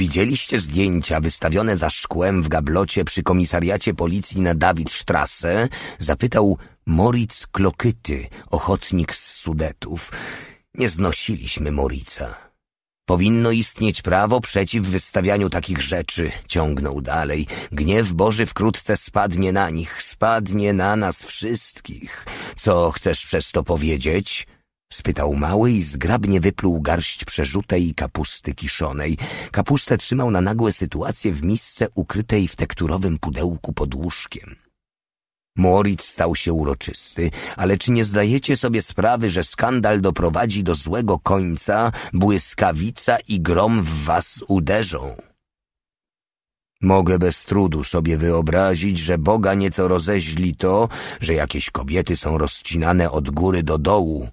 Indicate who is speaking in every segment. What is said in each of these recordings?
Speaker 1: Widzieliście zdjęcia wystawione za szkłem w gablocie przy komisariacie policji na Dawidstrasse? Zapytał Moritz Klokyty, ochotnik z Sudetów. Nie znosiliśmy Morica. Powinno istnieć prawo przeciw wystawianiu takich rzeczy, ciągnął dalej. Gniew Boży wkrótce spadnie na nich, spadnie na nas wszystkich. Co chcesz przez to powiedzieć? spytał mały i zgrabnie wypluł garść przerzutej kapusty kiszonej. Kapustę trzymał na nagłe sytuacje w misce ukrytej w tekturowym pudełku pod łóżkiem. Moritz stał się uroczysty, ale czy nie zdajecie sobie sprawy, że skandal doprowadzi do złego końca, błyskawica i grom w was uderzą? Mogę bez trudu sobie wyobrazić, że Boga nieco rozeźli to, że jakieś kobiety są rozcinane od góry do dołu,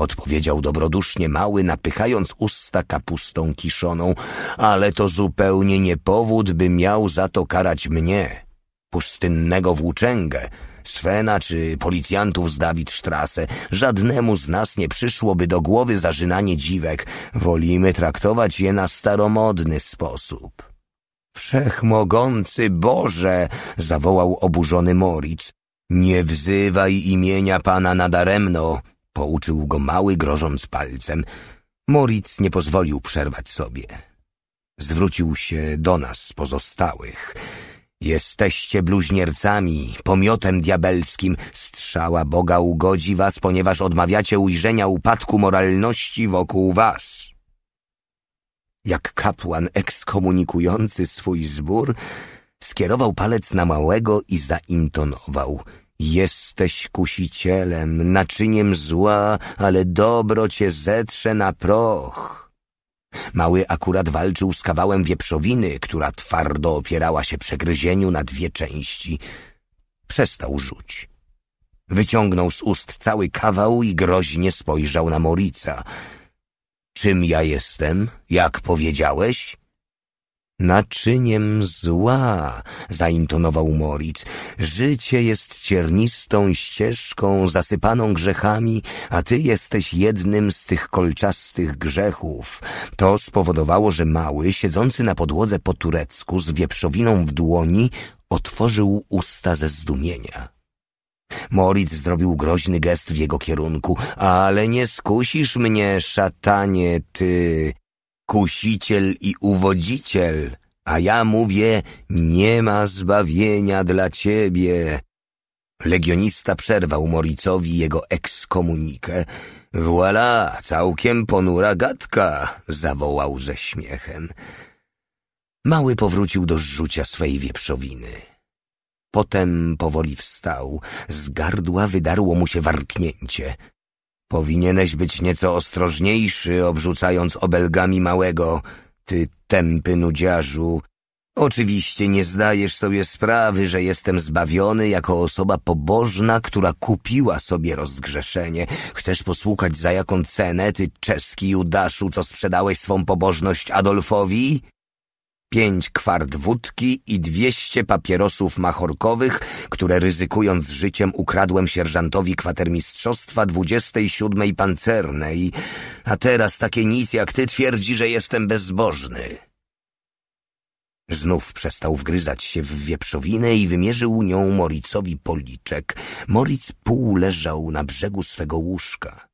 Speaker 1: odpowiedział dobrodusznie mały, napychając usta kapustą kiszoną, ale to zupełnie nie powód, by miał za to karać mnie, pustynnego włóczęgę, Svena czy policjantów z Dawidstrasse. Żadnemu z nas nie przyszłoby do głowy zażynanie dziwek. Wolimy traktować je na staromodny sposób. Wszechmogący Boże! zawołał oburzony Moritz. Nie wzywaj imienia Pana nadaremno pouczył go mały, grożąc palcem. Moritz nie pozwolił przerwać sobie. Zwrócił się do nas, pozostałych. Jesteście bluźniercami, pomiotem diabelskim. Strzała Boga ugodzi was, ponieważ odmawiacie ujrzenia upadku moralności wokół was. Jak kapłan ekskomunikujący swój zbór, skierował palec na małego i zaintonował – Jesteś kusicielem, naczyniem zła, ale dobro cię zetrze na proch. Mały akurat walczył z kawałem wieprzowiny, która twardo opierała się przegryzieniu na dwie części. Przestał rzuć. Wyciągnął z ust cały kawał i groźnie spojrzał na Morica. Czym ja jestem, jak powiedziałeś? Naczyniem zła, zaintonował Moritz, życie jest ciernistą ścieżką zasypaną grzechami, a ty jesteś jednym z tych kolczastych grzechów. To spowodowało, że mały, siedzący na podłodze po turecku z wieprzowiną w dłoni, otworzył usta ze zdumienia. Moritz zrobił groźny gest w jego kierunku. Ale nie skusisz mnie, szatanie, ty! kusiciel i uwodziciel, a ja mówię, nie ma zbawienia dla ciebie. Legionista przerwał Moricowi jego ekskomunikę. Voilà, całkiem ponura gadka, zawołał ze śmiechem. Mały powrócił do rzucia swej wieprzowiny. Potem powoli wstał, z gardła wydarło mu się warknięcie. Powinieneś być nieco ostrożniejszy, obrzucając obelgami małego, ty tępy nudziarzu. Oczywiście nie zdajesz sobie sprawy, że jestem zbawiony jako osoba pobożna, która kupiła sobie rozgrzeszenie. Chcesz posłuchać za jaką cenę, ty czeski judaszu, co sprzedałeś swą pobożność Adolfowi? pięć kwart wódki i dwieście papierosów machorkowych, które ryzykując życiem ukradłem sierżantowi kwatermistrzostwa dwudziestej siódmej pancernej, a teraz takie nic jak ty twierdzi, że jestem bezbożny. Znów przestał wgryzać się w wieprzowinę i wymierzył nią Moricowi policzek. Moric pół leżał na brzegu swego łóżka.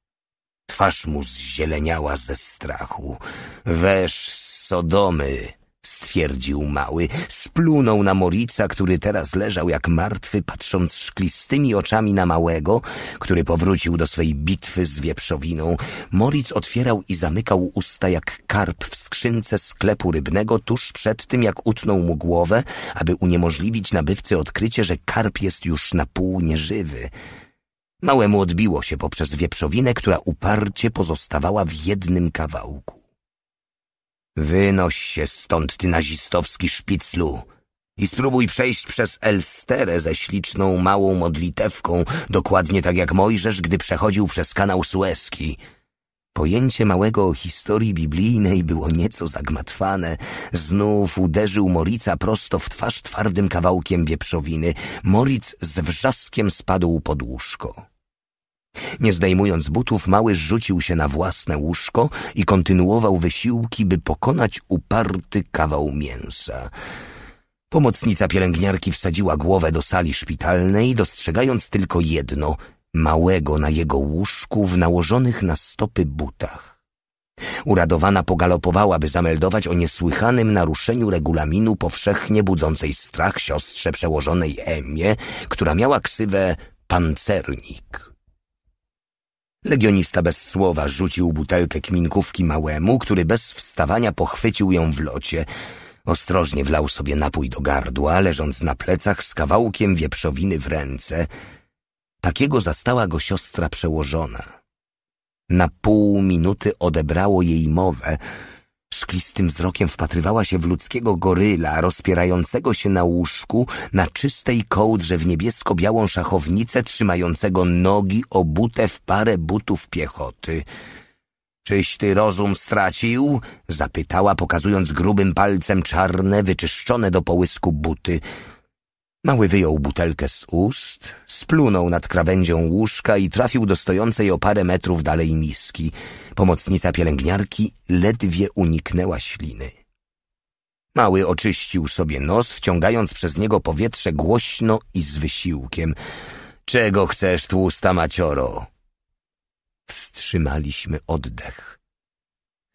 Speaker 1: Twarz mu zzieleniała ze strachu. Weż z Sodomy! stwierdził mały. Splunął na Morica, który teraz leżał jak martwy, patrząc szklistymi oczami na małego, który powrócił do swej bitwy z wieprzowiną. Moric otwierał i zamykał usta jak karp w skrzynce sklepu rybnego tuż przed tym, jak utnął mu głowę, aby uniemożliwić nabywcy odkrycie, że karp jest już na pół nieżywy. Małemu odbiło się poprzez wieprzowinę, która uparcie pozostawała w jednym kawałku. Wynoś się stąd, ty nazistowski szpiclu, i spróbuj przejść przez Elsterę ze śliczną małą modlitewką, dokładnie tak jak Mojżesz, gdy przechodził przez kanał Suezki. Pojęcie małego o historii biblijnej było nieco zagmatwane. Znów uderzył Morica prosto w twarz twardym kawałkiem wieprzowiny. Moric z wrzaskiem spadł pod łóżko. Nie zdejmując butów, mały rzucił się na własne łóżko i kontynuował wysiłki, by pokonać uparty kawał mięsa. Pomocnica pielęgniarki wsadziła głowę do sali szpitalnej, dostrzegając tylko jedno małego na jego łóżku w nałożonych na stopy butach. Uradowana pogalopowała, by zameldować o niesłychanym naruszeniu regulaminu powszechnie budzącej strach siostrze przełożonej Emie, która miała ksywę pancernik. Legionista bez słowa rzucił butelkę kminkówki małemu, który bez wstawania pochwycił ją w locie. Ostrożnie wlał sobie napój do gardła, leżąc na plecach z kawałkiem wieprzowiny w ręce. Takiego zastała go siostra przełożona. Na pół minuty odebrało jej mowę, Szklistym wzrokiem wpatrywała się w ludzkiego goryla rozpierającego się na łóżku na czystej kołdrze w niebiesko-białą szachownicę trzymającego nogi obute w parę butów piechoty. Czyś ty rozum stracił? zapytała, pokazując grubym palcem czarne, wyczyszczone do połysku buty. Mały wyjął butelkę z ust, splunął nad krawędzią łóżka i trafił do stojącej o parę metrów dalej miski. Pomocnica pielęgniarki ledwie uniknęła śliny. Mały oczyścił sobie nos, wciągając przez niego powietrze głośno i z wysiłkiem. Czego chcesz, tłusta macioro? Wstrzymaliśmy oddech.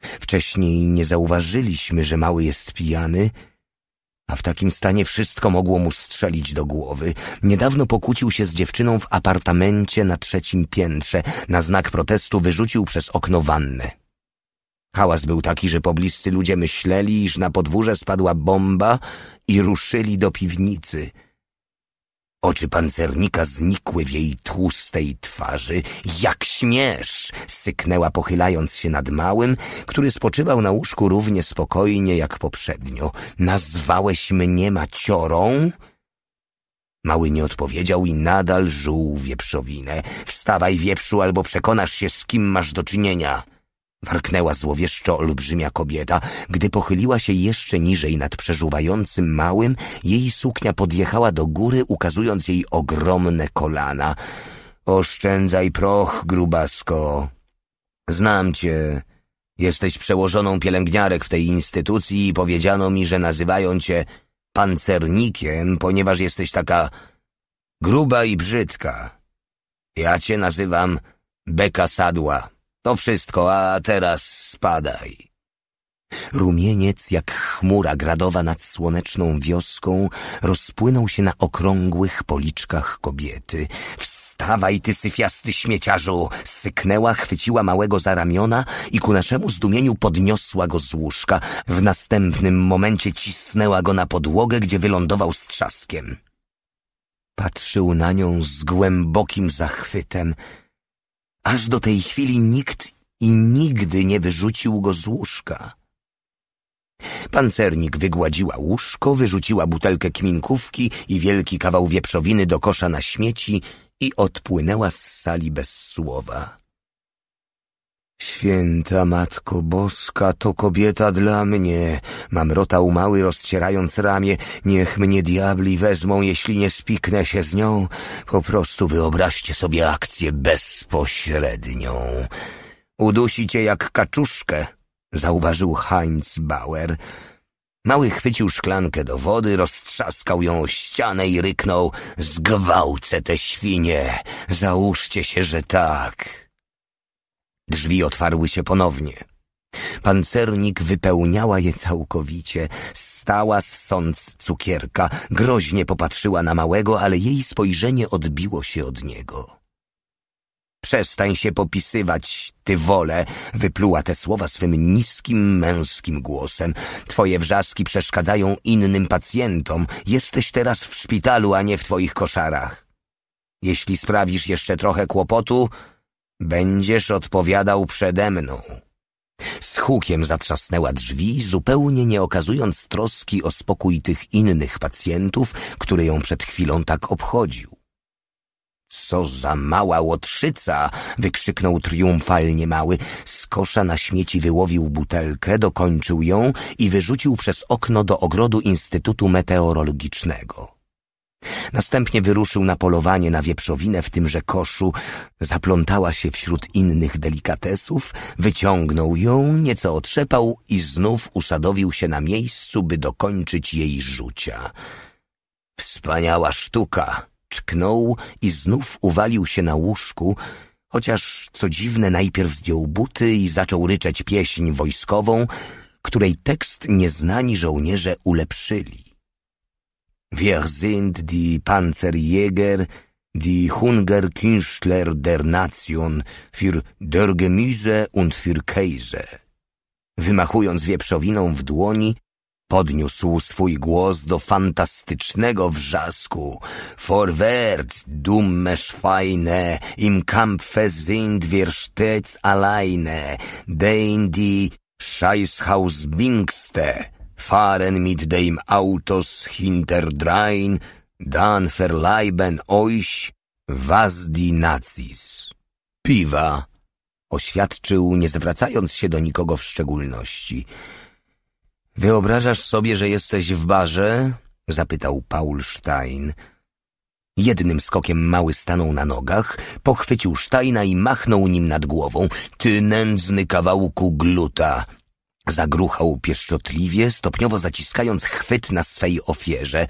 Speaker 1: Wcześniej nie zauważyliśmy, że mały jest pijany – a w takim stanie wszystko mogło mu strzelić do głowy. Niedawno pokłócił się z dziewczyną w apartamencie na trzecim piętrze. Na znak protestu wyrzucił przez okno wannę. Hałas był taki, że pobliscy ludzie myśleli, iż na podwórze spadła bomba i ruszyli do piwnicy – Oczy pancernika znikły w jej tłustej twarzy. Jak śmiesz! syknęła pochylając się nad małym, który spoczywał na łóżku równie spokojnie jak poprzednio. Nazwałeś mnie maciorą? Mały nie odpowiedział i nadal żuł wieprzowinę. Wstawaj, wieprzu, albo przekonasz się, z kim masz do czynienia. Warknęła złowieszczo olbrzymia kobieta. Gdy pochyliła się jeszcze niżej nad przeżuwającym małym, jej suknia podjechała do góry, ukazując jej ogromne kolana. Oszczędzaj proch, grubasko. Znam cię. Jesteś przełożoną pielęgniarek w tej instytucji i powiedziano mi, że nazywają cię pancernikiem, ponieważ jesteś taka gruba i brzydka. Ja cię nazywam beka sadła. To wszystko, a teraz spadaj. Rumieniec, jak chmura gradowa nad słoneczną wioską, rozpłynął się na okrągłych policzkach kobiety. Wstawaj, ty syfiasty śmieciarzu! Syknęła, chwyciła małego za ramiona i ku naszemu zdumieniu podniosła go z łóżka. W następnym momencie cisnęła go na podłogę, gdzie wylądował z trzaskiem. Patrzył na nią z głębokim zachwytem – Aż do tej chwili nikt i nigdy nie wyrzucił go z łóżka. Pancernik wygładziła łóżko, wyrzuciła butelkę kminkówki i wielki kawał wieprzowiny do kosza na śmieci i odpłynęła z sali bez słowa. Święta Matko Boska, to kobieta dla mnie, mamrotał mały rozcierając ramię. Niech mnie diabli wezmą, jeśli nie spiknę się z nią. Po prostu wyobraźcie sobie akcję bezpośrednią. Udusicie jak kaczuszkę, zauważył Heinz Bauer. Mały chwycił szklankę do wody, roztrzaskał ją o ścianę i ryknął: Zgwałcę te świnie, załóżcie się, że tak. Drzwi otwarły się ponownie. Pancernik wypełniała je całkowicie. Stała ssąc cukierka, groźnie popatrzyła na małego, ale jej spojrzenie odbiło się od niego. Przestań się popisywać, ty wolę, wypluła te słowa swym niskim, męskim głosem. Twoje wrzaski przeszkadzają innym pacjentom. Jesteś teraz w szpitalu, a nie w twoich koszarach. Jeśli sprawisz jeszcze trochę kłopotu, Będziesz odpowiadał przede mną. Z hukiem zatrzasnęła drzwi, zupełnie nie okazując troski o spokój tych innych pacjentów, który ją przed chwilą tak obchodził. Co za mała łotrzyca! wykrzyknął triumfalnie mały. Z kosza na śmieci wyłowił butelkę, dokończył ją i wyrzucił przez okno do ogrodu Instytutu Meteorologicznego. Następnie wyruszył na polowanie na wieprzowinę w tymże koszu, zaplątała się wśród innych delikatesów, wyciągnął ją, nieco otrzepał i znów usadowił się na miejscu, by dokończyć jej rzucia. Wspaniała sztuka! Czknął i znów uwalił się na łóżku, chociaż, co dziwne, najpierw zdjął buty i zaczął ryczeć pieśń wojskową, której tekst nieznani żołnierze ulepszyli. Wir sind die Panzerjäger, die Hungerkünstler der Nation für Dörgemüse und für Käse. Wymachując wieprzowiną w dłoni, podniósł swój głos do fantastycznego wrzasku. Vorwärts, dumme Schweine, im Kampfe sind wir stets alleine, dein die Scheißhausbingste fahren mit dem Autos hinterdrein, dann verleiben euch was die nazis. Piwa, oświadczył, nie zwracając się do nikogo w szczególności. Wyobrażasz sobie, że jesteś w barze? zapytał Paul Stein. Jednym skokiem mały stanął na nogach, pochwycił Steina i machnął nim nad głową. Ty nędzny kawałku gluta, Zagruchał pieszczotliwie, stopniowo zaciskając chwyt na swej ofierze.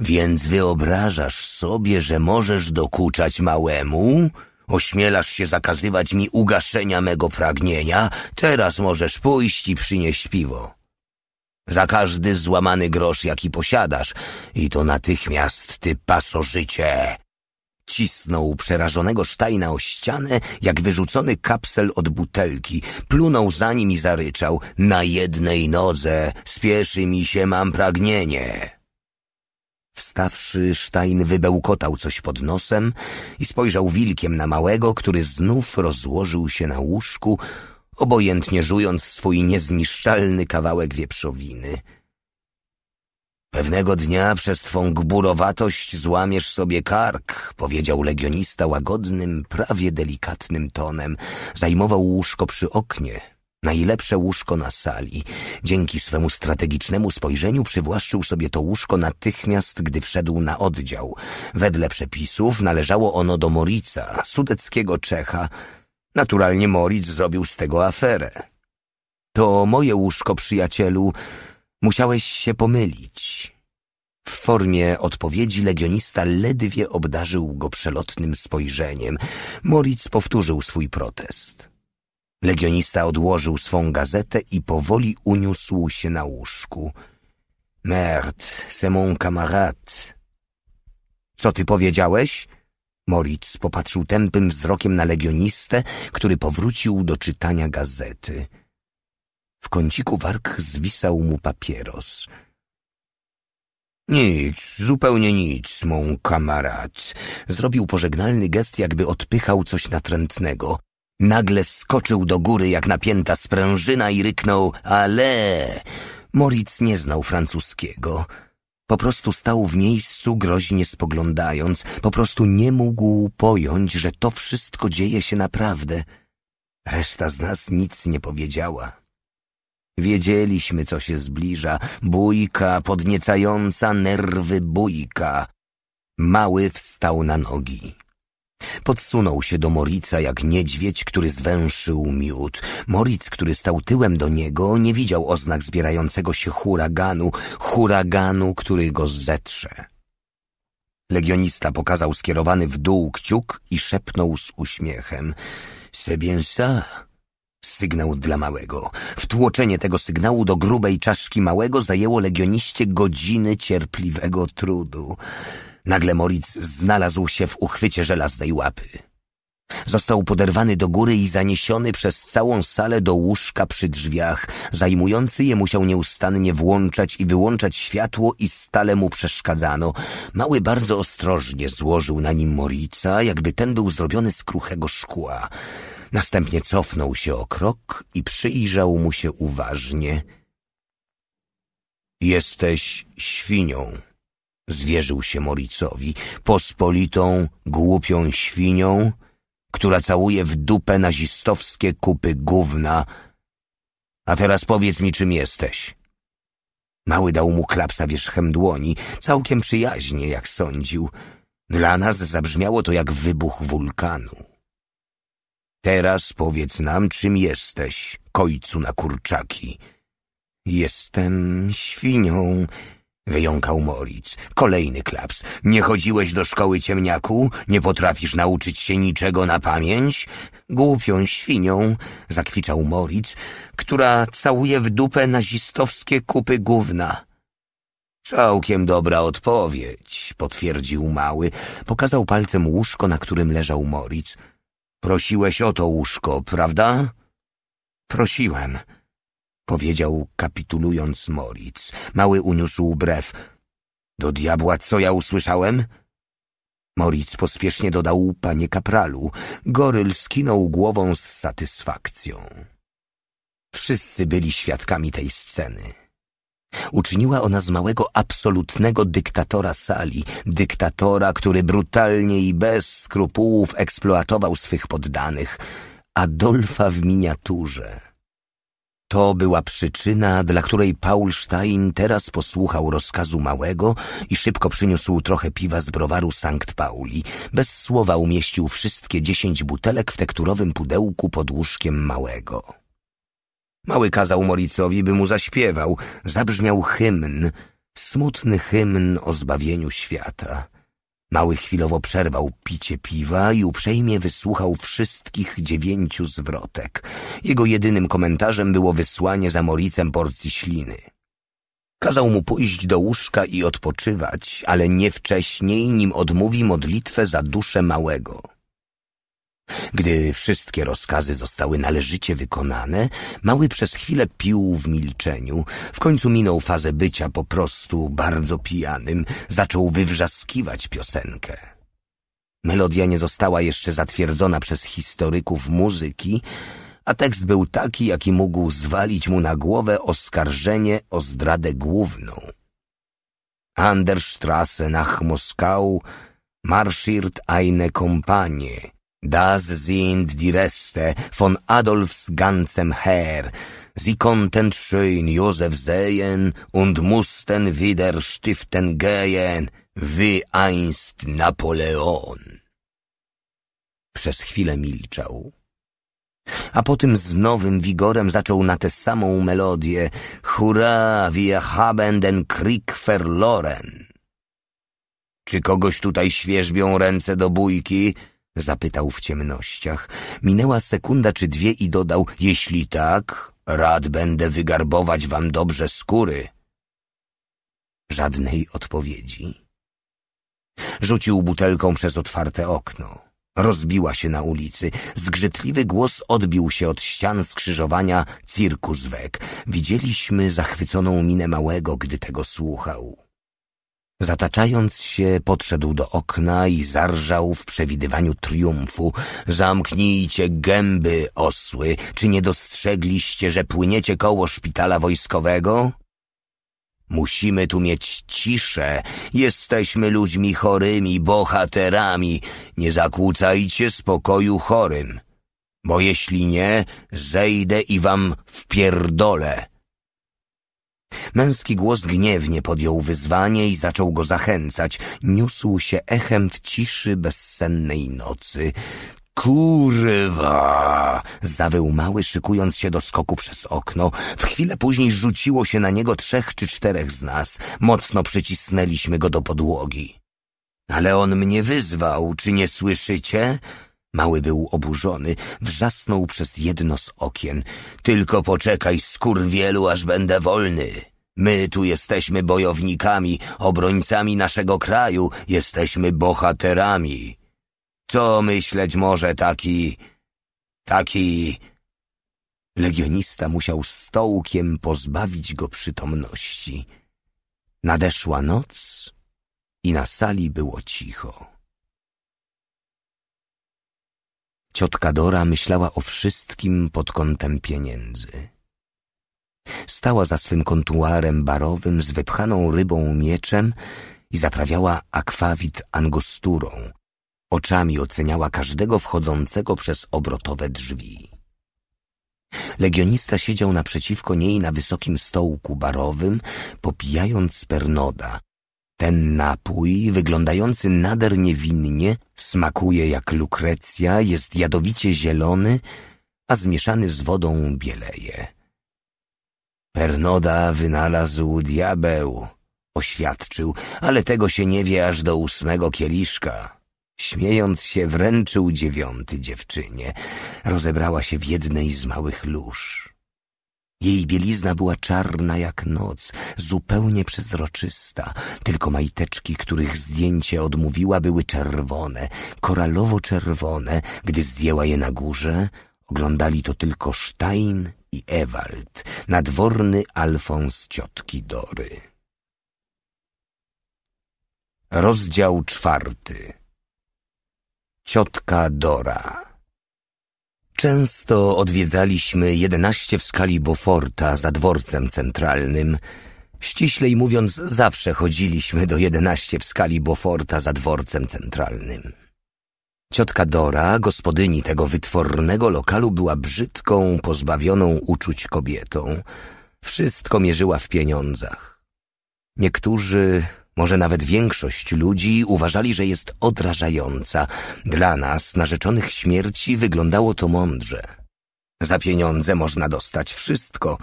Speaker 1: Więc wyobrażasz sobie, że możesz dokuczać małemu? Ośmielasz się zakazywać mi ugaszenia mego pragnienia? Teraz możesz pójść i przynieść piwo. Za każdy złamany grosz, jaki posiadasz, i to natychmiast, ty pasożycie. Cisnął przerażonego Sztajna o ścianę, jak wyrzucony kapsel od butelki. Plunął za nim i zaryczał. Na jednej nodze spieszy mi się, mam pragnienie. Wstawszy, Sztajn wybełkotał coś pod nosem i spojrzał wilkiem na małego, który znów rozłożył się na łóżku, obojętnie żując swój niezniszczalny kawałek wieprzowiny – Pewnego dnia przez twą gburowatość złamiesz sobie kark, powiedział legionista łagodnym, prawie delikatnym tonem. Zajmował łóżko przy oknie, najlepsze łóżko na sali. Dzięki swemu strategicznemu spojrzeniu przywłaszczył sobie to łóżko natychmiast, gdy wszedł na oddział. Wedle przepisów należało ono do Morica, sudeckiego Czecha. Naturalnie Moritz zrobił z tego aferę. To moje łóżko, przyjacielu, Musiałeś się pomylić. W formie odpowiedzi legionista ledwie obdarzył go przelotnym spojrzeniem. Moritz powtórzył swój protest. Legionista odłożył swą gazetę i powoli uniósł się na łóżku. Merde, c'est mon camarade. Co ty powiedziałeś? Moritz popatrzył tępym wzrokiem na legionistę, który powrócił do czytania gazety. W kąciku warg zwisał mu papieros. Nic, zupełnie nic, mą kamarad. Zrobił pożegnalny gest, jakby odpychał coś natrętnego. Nagle skoczył do góry jak napięta sprężyna i ryknął ale. Moritz nie znał francuskiego. Po prostu stał w miejscu, groźnie spoglądając. Po prostu nie mógł pojąć, że to wszystko dzieje się naprawdę. Reszta z nas nic nie powiedziała. Wiedzieliśmy, co się zbliża. Bójka, podniecająca nerwy bójka. Mały wstał na nogi. Podsunął się do Morica jak niedźwiedź, który zwęszył miód. Moric, który stał tyłem do niego, nie widział oznak zbierającego się huraganu, huraganu, który go zetrze. Legionista pokazał skierowany w dół kciuk i szepnął z uśmiechem. C'est bien ça. Sygnał dla małego. Wtłoczenie tego sygnału do grubej czaszki małego zajęło legioniście godziny cierpliwego trudu. Nagle Moritz znalazł się w uchwycie żelaznej łapy. Został poderwany do góry i zaniesiony przez całą salę do łóżka przy drzwiach. Zajmujący je musiał nieustannie włączać i wyłączać światło i stale mu przeszkadzano. Mały bardzo ostrożnie złożył na nim Morica, jakby ten był zrobiony z kruchego szkła. Następnie cofnął się o krok i przyjrzał mu się uważnie. Jesteś świnią, zwierzył się Moricowi, pospolitą, głupią świnią, która całuje w dupę nazistowskie kupy gówna. A teraz powiedz mi, czym jesteś. Mały dał mu klapsa wierzchem dłoni, całkiem przyjaźnie, jak sądził. Dla nas zabrzmiało to jak wybuch wulkanu. Teraz powiedz nam, czym jesteś, kojcu na kurczaki. Jestem świnią, wyjąkał Moritz. Kolejny klaps. Nie chodziłeś do szkoły ciemniaku? Nie potrafisz nauczyć się niczego na pamięć? Głupią świnią, zakwiczał Moritz, która całuje w dupę nazistowskie kupy gówna. Całkiem dobra odpowiedź, potwierdził mały. Pokazał palcem łóżko, na którym leżał Moritz. Prosiłeś o to łóżko, prawda? Prosiłem, powiedział kapitulując Moritz. Mały uniósł brew. Do diabła, co ja usłyszałem? Moritz pospiesznie dodał panie kapralu. Goryl skinął głową z satysfakcją. Wszyscy byli świadkami tej sceny. Uczyniła ona z małego absolutnego dyktatora sali, dyktatora, który brutalnie i bez skrupułów eksploatował swych poddanych, Adolfa w miniaturze. To była przyczyna, dla której Paul Stein teraz posłuchał rozkazu małego i szybko przyniósł trochę piwa z browaru Sankt Pauli. Bez słowa umieścił wszystkie dziesięć butelek w tekturowym pudełku pod łóżkiem małego. Mały kazał Moricowi, by mu zaśpiewał. Zabrzmiał hymn, smutny hymn o zbawieniu świata. Mały chwilowo przerwał picie piwa i uprzejmie wysłuchał wszystkich dziewięciu zwrotek. Jego jedynym komentarzem było wysłanie za Moricem porcji śliny. Kazał mu pójść do łóżka i odpoczywać, ale nie wcześniej, nim odmówi modlitwę za duszę małego. Gdy wszystkie rozkazy zostały należycie wykonane, mały przez chwilę pił w milczeniu. W końcu minął fazę bycia po prostu bardzo pijanym, zaczął wywrzaskiwać piosenkę. Melodia nie została jeszcze zatwierdzona przez historyków muzyki, a tekst był taki, jaki mógł zwalić mu na głowę oskarżenie o zdradę główną. Anderstrasse nach Moskau, Marschirt eine Kompanie – Das sind die Reste von Adolfs ganzem Heer. Sie konnten schön Josef sehen und mussten wieder stiften gehen, wie einst Napoleon. Przez chwilę milczał. A potem z nowym wigorem zaczął na tę samą melodię Hurra, wir haben den Krieg verloren. Czy kogoś tutaj świeżbią ręce do bójki? Zapytał w ciemnościach. Minęła sekunda czy dwie i dodał: Jeśli tak, rad będę wygarbować wam dobrze skóry. Żadnej odpowiedzi. Rzucił butelką przez otwarte okno. Rozbiła się na ulicy. Zgrzytliwy głos odbił się od ścian skrzyżowania Cirkus Weg. Widzieliśmy zachwyconą minę małego, gdy tego słuchał. Zataczając się, podszedł do okna i zarżał w przewidywaniu triumfu. Zamknijcie gęby, osły! Czy nie dostrzegliście, że płyniecie koło szpitala wojskowego? Musimy tu mieć ciszę. Jesteśmy ludźmi chorymi, bohaterami. Nie zakłócajcie spokoju chorym. Bo jeśli nie, zejdę i wam wpierdolę. Męski głos gniewnie podjął wyzwanie i zaczął go zachęcać. Niósł się echem w ciszy bezsennej nocy. Kurwa! Zawył mały, szykując się do skoku przez okno. W chwilę później rzuciło się na niego trzech czy czterech z nas. Mocno przycisnęliśmy go do podłogi. Ale on mnie wyzwał, czy nie słyszycie? Mały był oburzony, wrzasnął przez jedno z okien. Tylko poczekaj, skór wielu, aż będę wolny. My tu jesteśmy bojownikami, obrońcami naszego kraju, jesteśmy bohaterami. Co myśleć może taki... taki... Legionista musiał stołkiem pozbawić go przytomności. Nadeszła noc i na sali było cicho. Ciotka Dora myślała o wszystkim pod kątem pieniędzy. Stała za swym kontuarem barowym z wypchaną rybą mieczem i zaprawiała akwawit angosturą. Oczami oceniała każdego wchodzącego przez obrotowe drzwi. Legionista siedział naprzeciwko niej na wysokim stołku barowym, popijając pernoda, ten napój, wyglądający nader niewinnie, smakuje jak lukrecja, jest jadowicie zielony, a zmieszany z wodą bieleje. Pernoda wynalazł diabeł, oświadczył, ale tego się nie wie aż do ósmego kieliszka. Śmiejąc się, wręczył dziewiąty dziewczynie. Rozebrała się w jednej z małych lóż. Jej bielizna była czarna jak noc, zupełnie przezroczysta. Tylko majteczki, których zdjęcie odmówiła, były czerwone, koralowo-czerwone. Gdy zdjęła je na górze, oglądali to tylko Stein i Ewald, nadworny Alfons ciotki Dory. Rozdział czwarty Ciotka Dora Często odwiedzaliśmy 11 w skali Boforta za dworcem centralnym. Ściślej mówiąc, zawsze chodziliśmy do 11 w skali Boforta za dworcem centralnym. Ciotka Dora, gospodyni tego wytwornego lokalu, była brzydką, pozbawioną uczuć kobietą. Wszystko mierzyła w pieniądzach. Niektórzy może nawet większość ludzi uważali, że jest odrażająca. Dla nas, narzeczonych śmierci, wyglądało to mądrze. Za pieniądze można dostać wszystko.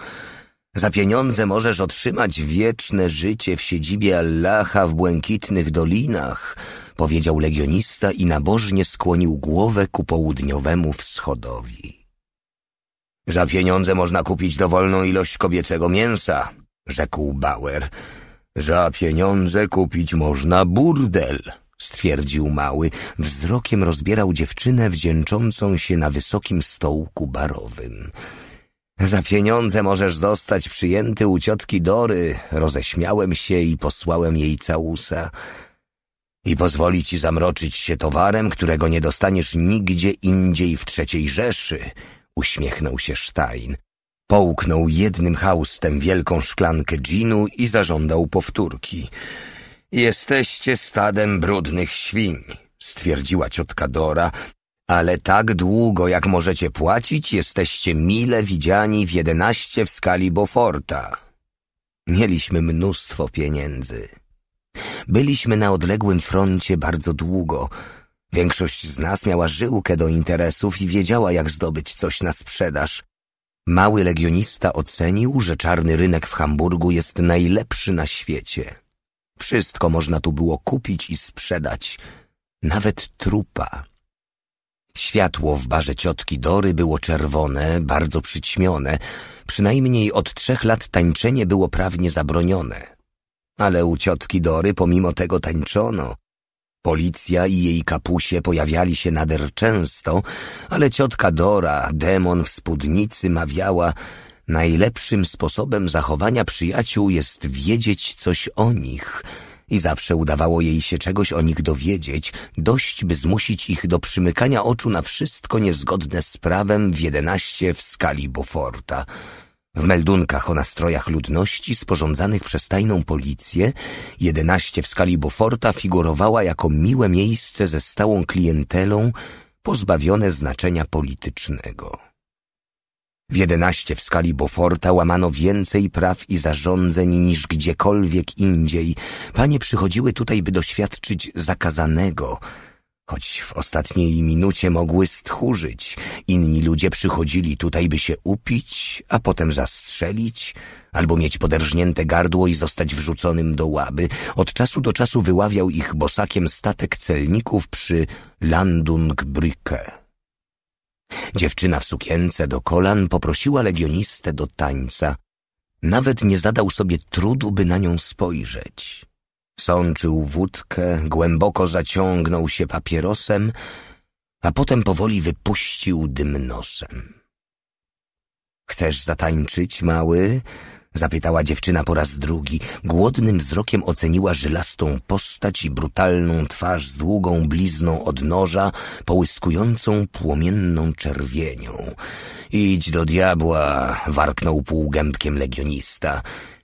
Speaker 1: Za pieniądze możesz otrzymać wieczne życie w siedzibie Allaha w błękitnych dolinach, powiedział legionista i nabożnie skłonił głowę ku południowemu wschodowi. Za pieniądze można kupić dowolną ilość kobiecego mięsa, rzekł Bauer za pieniądze kupić można burdel, stwierdził mały. Wzrokiem rozbierał dziewczynę wdzięczącą się na wysokim stołku barowym. Za pieniądze możesz zostać przyjęty u ciotki Dory, roześmiałem się i posłałem jej całusa. I pozwoli ci zamroczyć się towarem, którego nie dostaniesz nigdzie indziej w trzeciej Rzeszy, uśmiechnął się Stein. Połknął jednym haustem wielką szklankę dżinu i zażądał powtórki. Jesteście stadem brudnych świń, stwierdziła ciotka Dora, ale tak długo jak możecie płacić, jesteście mile widziani w jedenaście w skali Boforta. Mieliśmy mnóstwo pieniędzy. Byliśmy na odległym froncie bardzo długo. Większość z nas miała żyłkę do interesów i wiedziała, jak zdobyć coś na sprzedaż. Mały legionista ocenił, że czarny rynek w Hamburgu jest najlepszy na świecie. Wszystko można tu było kupić i sprzedać, nawet trupa. Światło w barze ciotki Dory było czerwone, bardzo przyćmione. Przynajmniej od trzech lat tańczenie było prawnie zabronione. Ale u ciotki Dory pomimo tego tańczono. Policja i jej kapusie pojawiali się nader często, ale ciotka Dora, demon w spódnicy, mawiała Najlepszym sposobem zachowania przyjaciół jest wiedzieć coś o nich i zawsze udawało jej się czegoś o nich dowiedzieć, dość by zmusić ich do przymykania oczu na wszystko niezgodne z prawem w jedenaście w skali Beauforta – w meldunkach o nastrojach ludności sporządzanych przez tajną policję, jedenaście w skali Boforta figurowała jako miłe miejsce ze stałą klientelą pozbawione znaczenia politycznego. W jedenaście w skali Boforta łamano więcej praw i zarządzeń niż gdziekolwiek indziej. Panie przychodziły tutaj, by doświadczyć zakazanego – choć w ostatniej minucie mogły stchórzyć. Inni ludzie przychodzili tutaj, by się upić, a potem zastrzelić, albo mieć poderżnięte gardło i zostać wrzuconym do łaby. Od czasu do czasu wyławiał ich bosakiem statek celników przy Landungbrücke. Dziewczyna w sukience do kolan poprosiła legionistę do tańca. Nawet nie zadał sobie trudu, by na nią spojrzeć. Sączył wódkę, głęboko zaciągnął się papierosem, a potem powoli wypuścił dym nosem. Chcesz zatańczyć, mały? Zapytała dziewczyna po raz drugi. Głodnym wzrokiem oceniła żylastą postać i brutalną twarz z długą blizną od noża, połyskującą płomienną czerwienią. Idź do diabła, warknął półgębkiem legionista.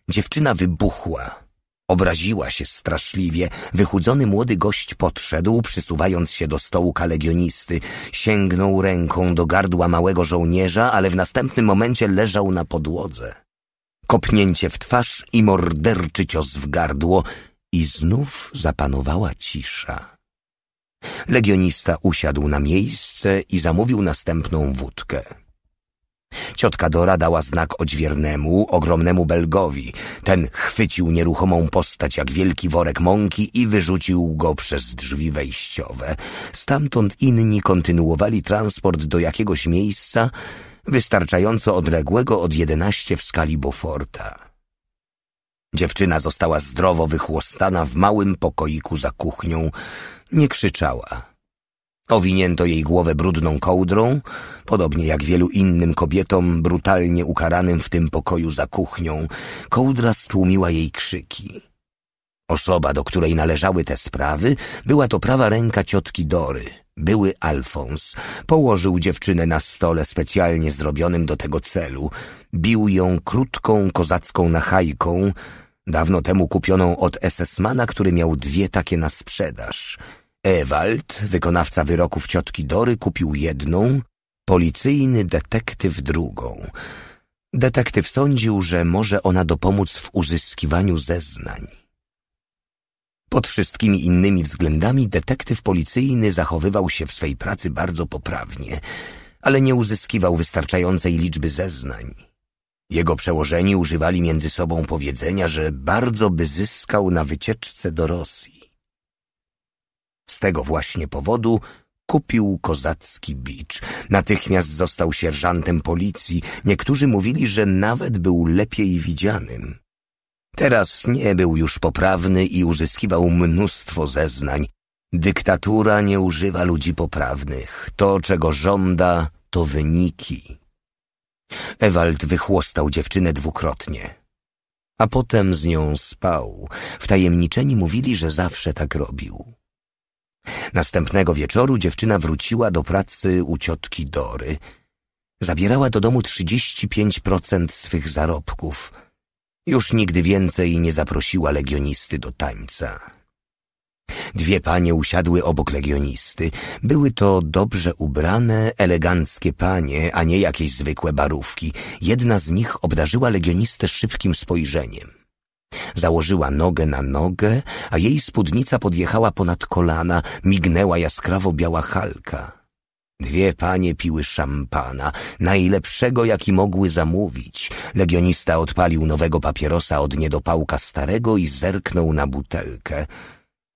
Speaker 1: Dziewczyna wybuchła. Obraziła się straszliwie. Wychudzony młody gość podszedł, przysuwając się do stołu kalegionisty. Sięgnął ręką do gardła małego żołnierza, ale w następnym momencie leżał na podłodze. Kopnięcie w twarz i morderczy cios w gardło i znów zapanowała cisza. Legionista usiadł na miejsce i zamówił następną wódkę. Ciotka Dora dała znak odźwiernemu, ogromnemu Belgowi. Ten chwycił nieruchomą postać jak wielki worek mąki i wyrzucił go przez drzwi wejściowe. Stamtąd inni kontynuowali transport do jakiegoś miejsca wystarczająco odległego od jedenaście w skali Beauforta. Dziewczyna została zdrowo wychłostana w małym pokoiku za kuchnią. Nie krzyczała. Owinięto jej głowę brudną kołdrą, podobnie jak wielu innym kobietom brutalnie ukaranym w tym pokoju za kuchnią. Kołdra stłumiła jej krzyki. Osoba, do której należały te sprawy, była to prawa ręka ciotki Dory, były Alfons. Położył dziewczynę na stole specjalnie zrobionym do tego celu. Bił ją krótką kozacką nachajką, dawno temu kupioną od SS-mana, który miał dwie takie na sprzedaż – Ewald, wykonawca wyroków ciotki Dory, kupił jedną, policyjny detektyw drugą. Detektyw sądził, że może ona dopomóc w uzyskiwaniu zeznań. Pod wszystkimi innymi względami detektyw policyjny zachowywał się w swej pracy bardzo poprawnie, ale nie uzyskiwał wystarczającej liczby zeznań. Jego przełożeni używali między sobą powiedzenia, że bardzo by zyskał na wycieczce do Rosji. Z tego właśnie powodu kupił kozacki bicz. Natychmiast został sierżantem policji. Niektórzy mówili, że nawet był lepiej widzianym. Teraz nie był już poprawny i uzyskiwał mnóstwo zeznań. Dyktatura nie używa ludzi poprawnych. To, czego żąda, to wyniki. Ewald wychłostał dziewczynę dwukrotnie. A potem z nią spał. Wtajemniczeni mówili, że zawsze tak robił. Następnego wieczoru dziewczyna wróciła do pracy u ciotki Dory. Zabierała do domu 35% swych zarobków. Już nigdy więcej nie zaprosiła legionisty do tańca. Dwie panie usiadły obok legionisty. Były to dobrze ubrane, eleganckie panie, a nie jakieś zwykłe barówki. Jedna z nich obdarzyła legionistę szybkim spojrzeniem. Założyła nogę na nogę, a jej spódnica podjechała ponad kolana, mignęła jaskrawo biała halka. Dwie panie piły szampana, najlepszego jaki mogły zamówić. Legionista odpalił nowego papierosa od niedopałka starego i zerknął na butelkę.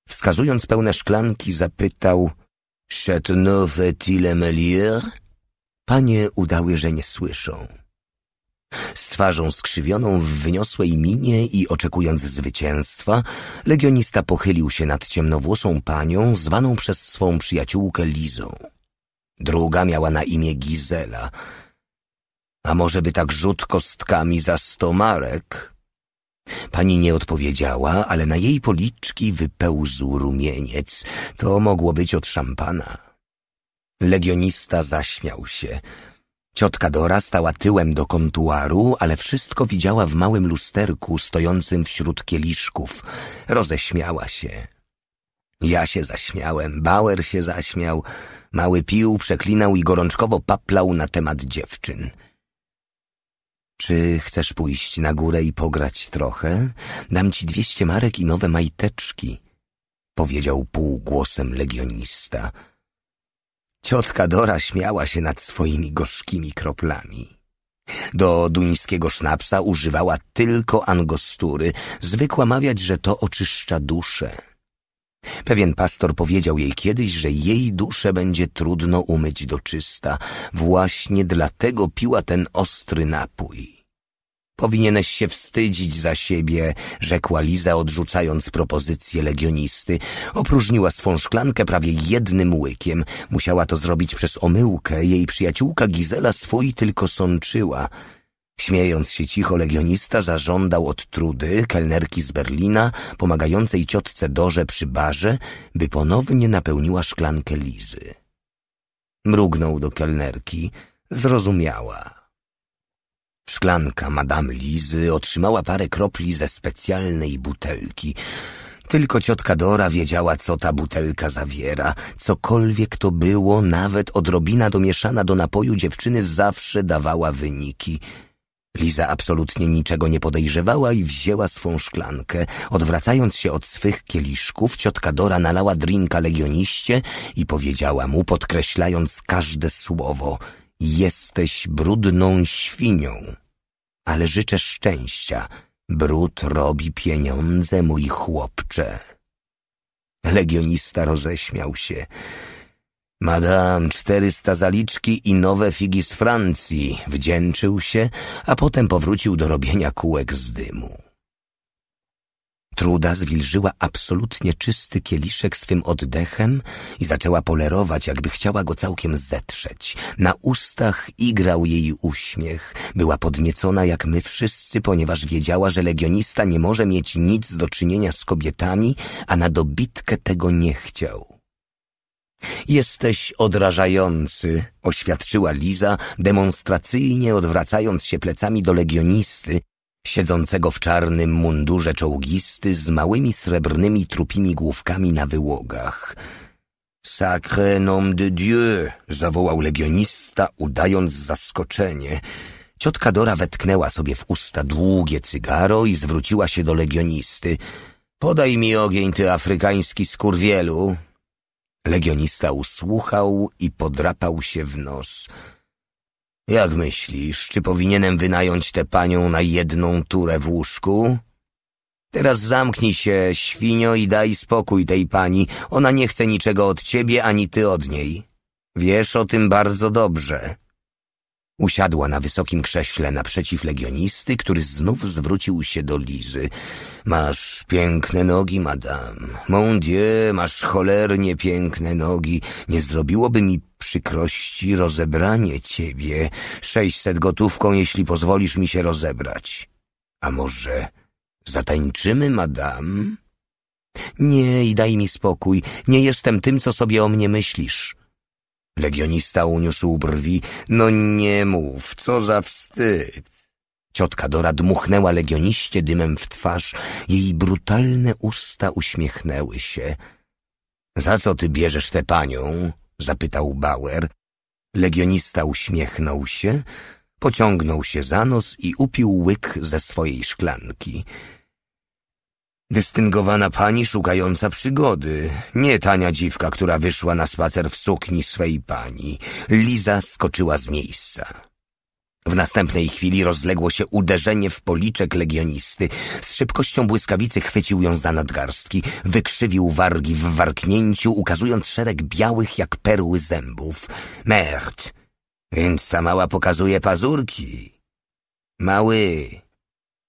Speaker 1: Wskazując pełne szklanki, zapytał — Chateauneuf nouveau il Panie udały, że nie słyszą. Z twarzą skrzywioną w wyniosłej minie i oczekując zwycięstwa, legionista pochylił się nad ciemnowłosą panią, zwaną przez swą przyjaciółkę Lizą. Druga miała na imię Gizela. A może by tak rzut kostkami za sto marek? Pani nie odpowiedziała, ale na jej policzki wypełzł rumieniec. To mogło być od szampana. Legionista zaśmiał się – Ciotka Dora stała tyłem do kontuaru, ale wszystko widziała w małym lusterku stojącym wśród kieliszków. Roześmiała się. Ja się zaśmiałem, Bauer się zaśmiał, mały pił przeklinał i gorączkowo paplał na temat dziewczyn. Czy chcesz pójść na górę i pograć trochę? Dam ci dwieście marek i nowe majteczki, powiedział półgłosem legionista. Ciotka Dora śmiała się nad swoimi gorzkimi kroplami. Do duńskiego sznapsa używała tylko angostury, zwykła mawiać, że to oczyszcza duszę. Pewien pastor powiedział jej kiedyś, że jej duszę będzie trudno umyć do czysta, właśnie dlatego piła ten ostry napój. Powinieneś się wstydzić za siebie, rzekła Liza, odrzucając propozycję legionisty. Opróżniła swą szklankę prawie jednym łykiem. Musiała to zrobić przez omyłkę. Jej przyjaciółka Gizela swój tylko sączyła. Śmiejąc się cicho, legionista zażądał od trudy, kelnerki z Berlina, pomagającej ciotce Dorze przy barze, by ponownie napełniła szklankę Lizy. Mrugnął do kelnerki. Zrozumiała. Szklanka Madame Lizy otrzymała parę kropli ze specjalnej butelki. Tylko ciotka Dora wiedziała, co ta butelka zawiera. Cokolwiek to było, nawet odrobina domieszana do napoju dziewczyny zawsze dawała wyniki. Liza absolutnie niczego nie podejrzewała i wzięła swą szklankę. Odwracając się od swych kieliszków, ciotka Dora nalała drinka legioniście i powiedziała mu, podkreślając każde słowo – jesteś brudną świnią ale życzę szczęścia. Brud robi pieniądze, mój chłopcze. Legionista roześmiał się. Madame, czterysta zaliczki i nowe figi z Francji. Wdzięczył się, a potem powrócił do robienia kółek z dymu. Truda zwilżyła absolutnie czysty kieliszek swym oddechem i zaczęła polerować, jakby chciała go całkiem zetrzeć. Na ustach igrał jej uśmiech. Była podniecona jak my wszyscy, ponieważ wiedziała, że legionista nie może mieć nic do czynienia z kobietami, a na dobitkę tego nie chciał. Jesteś odrażający, oświadczyła Liza, demonstracyjnie odwracając się plecami do legionisty, siedzącego w czarnym mundurze czołgisty z małymi srebrnymi trupimi główkami na wyłogach. Sacre nom de Dieu! zawołał legionista, udając zaskoczenie. Ciotka Dora wetknęła sobie w usta długie cygaro i zwróciła się do legionisty. Podaj mi ogień, ty afrykański skurwielu! Legionista usłuchał i podrapał się w nos. Jak myślisz, czy powinienem wynająć tę panią na jedną turę w łóżku? Teraz zamknij się, świnio, i daj spokój tej pani. Ona nie chce niczego od ciebie, ani ty od niej. Wiesz o tym bardzo dobrze. Usiadła na wysokim krześle naprzeciw legionisty, który znów zwrócił się do Lizy. Masz piękne nogi, madame. Mon Dieu, masz cholernie piękne nogi. Nie zrobiłoby mi przykrości rozebranie ciebie. Sześćset gotówką, jeśli pozwolisz mi się rozebrać. A może zatańczymy, madame? Nie i daj mi spokój. Nie jestem tym, co sobie o mnie myślisz. Legionista uniósł brwi. No nie mów, co za wstyd. Ciotka Dora dmuchnęła legioniście dymem w twarz. Jej brutalne usta uśmiechnęły się. Za co ty bierzesz tę panią? zapytał Bauer. Legionista uśmiechnął się, pociągnął się za nos i upił łyk ze swojej szklanki. Dystyngowana pani szukająca przygody, nie tania dziwka, która wyszła na spacer w sukni swej pani. Liza skoczyła z miejsca. W następnej chwili rozległo się uderzenie w policzek legionisty. Z szybkością błyskawicy chwycił ją za nadgarstki, wykrzywił wargi w warknięciu, ukazując szereg białych jak perły zębów. Merd, więc ta mała pokazuje pazurki. Mały,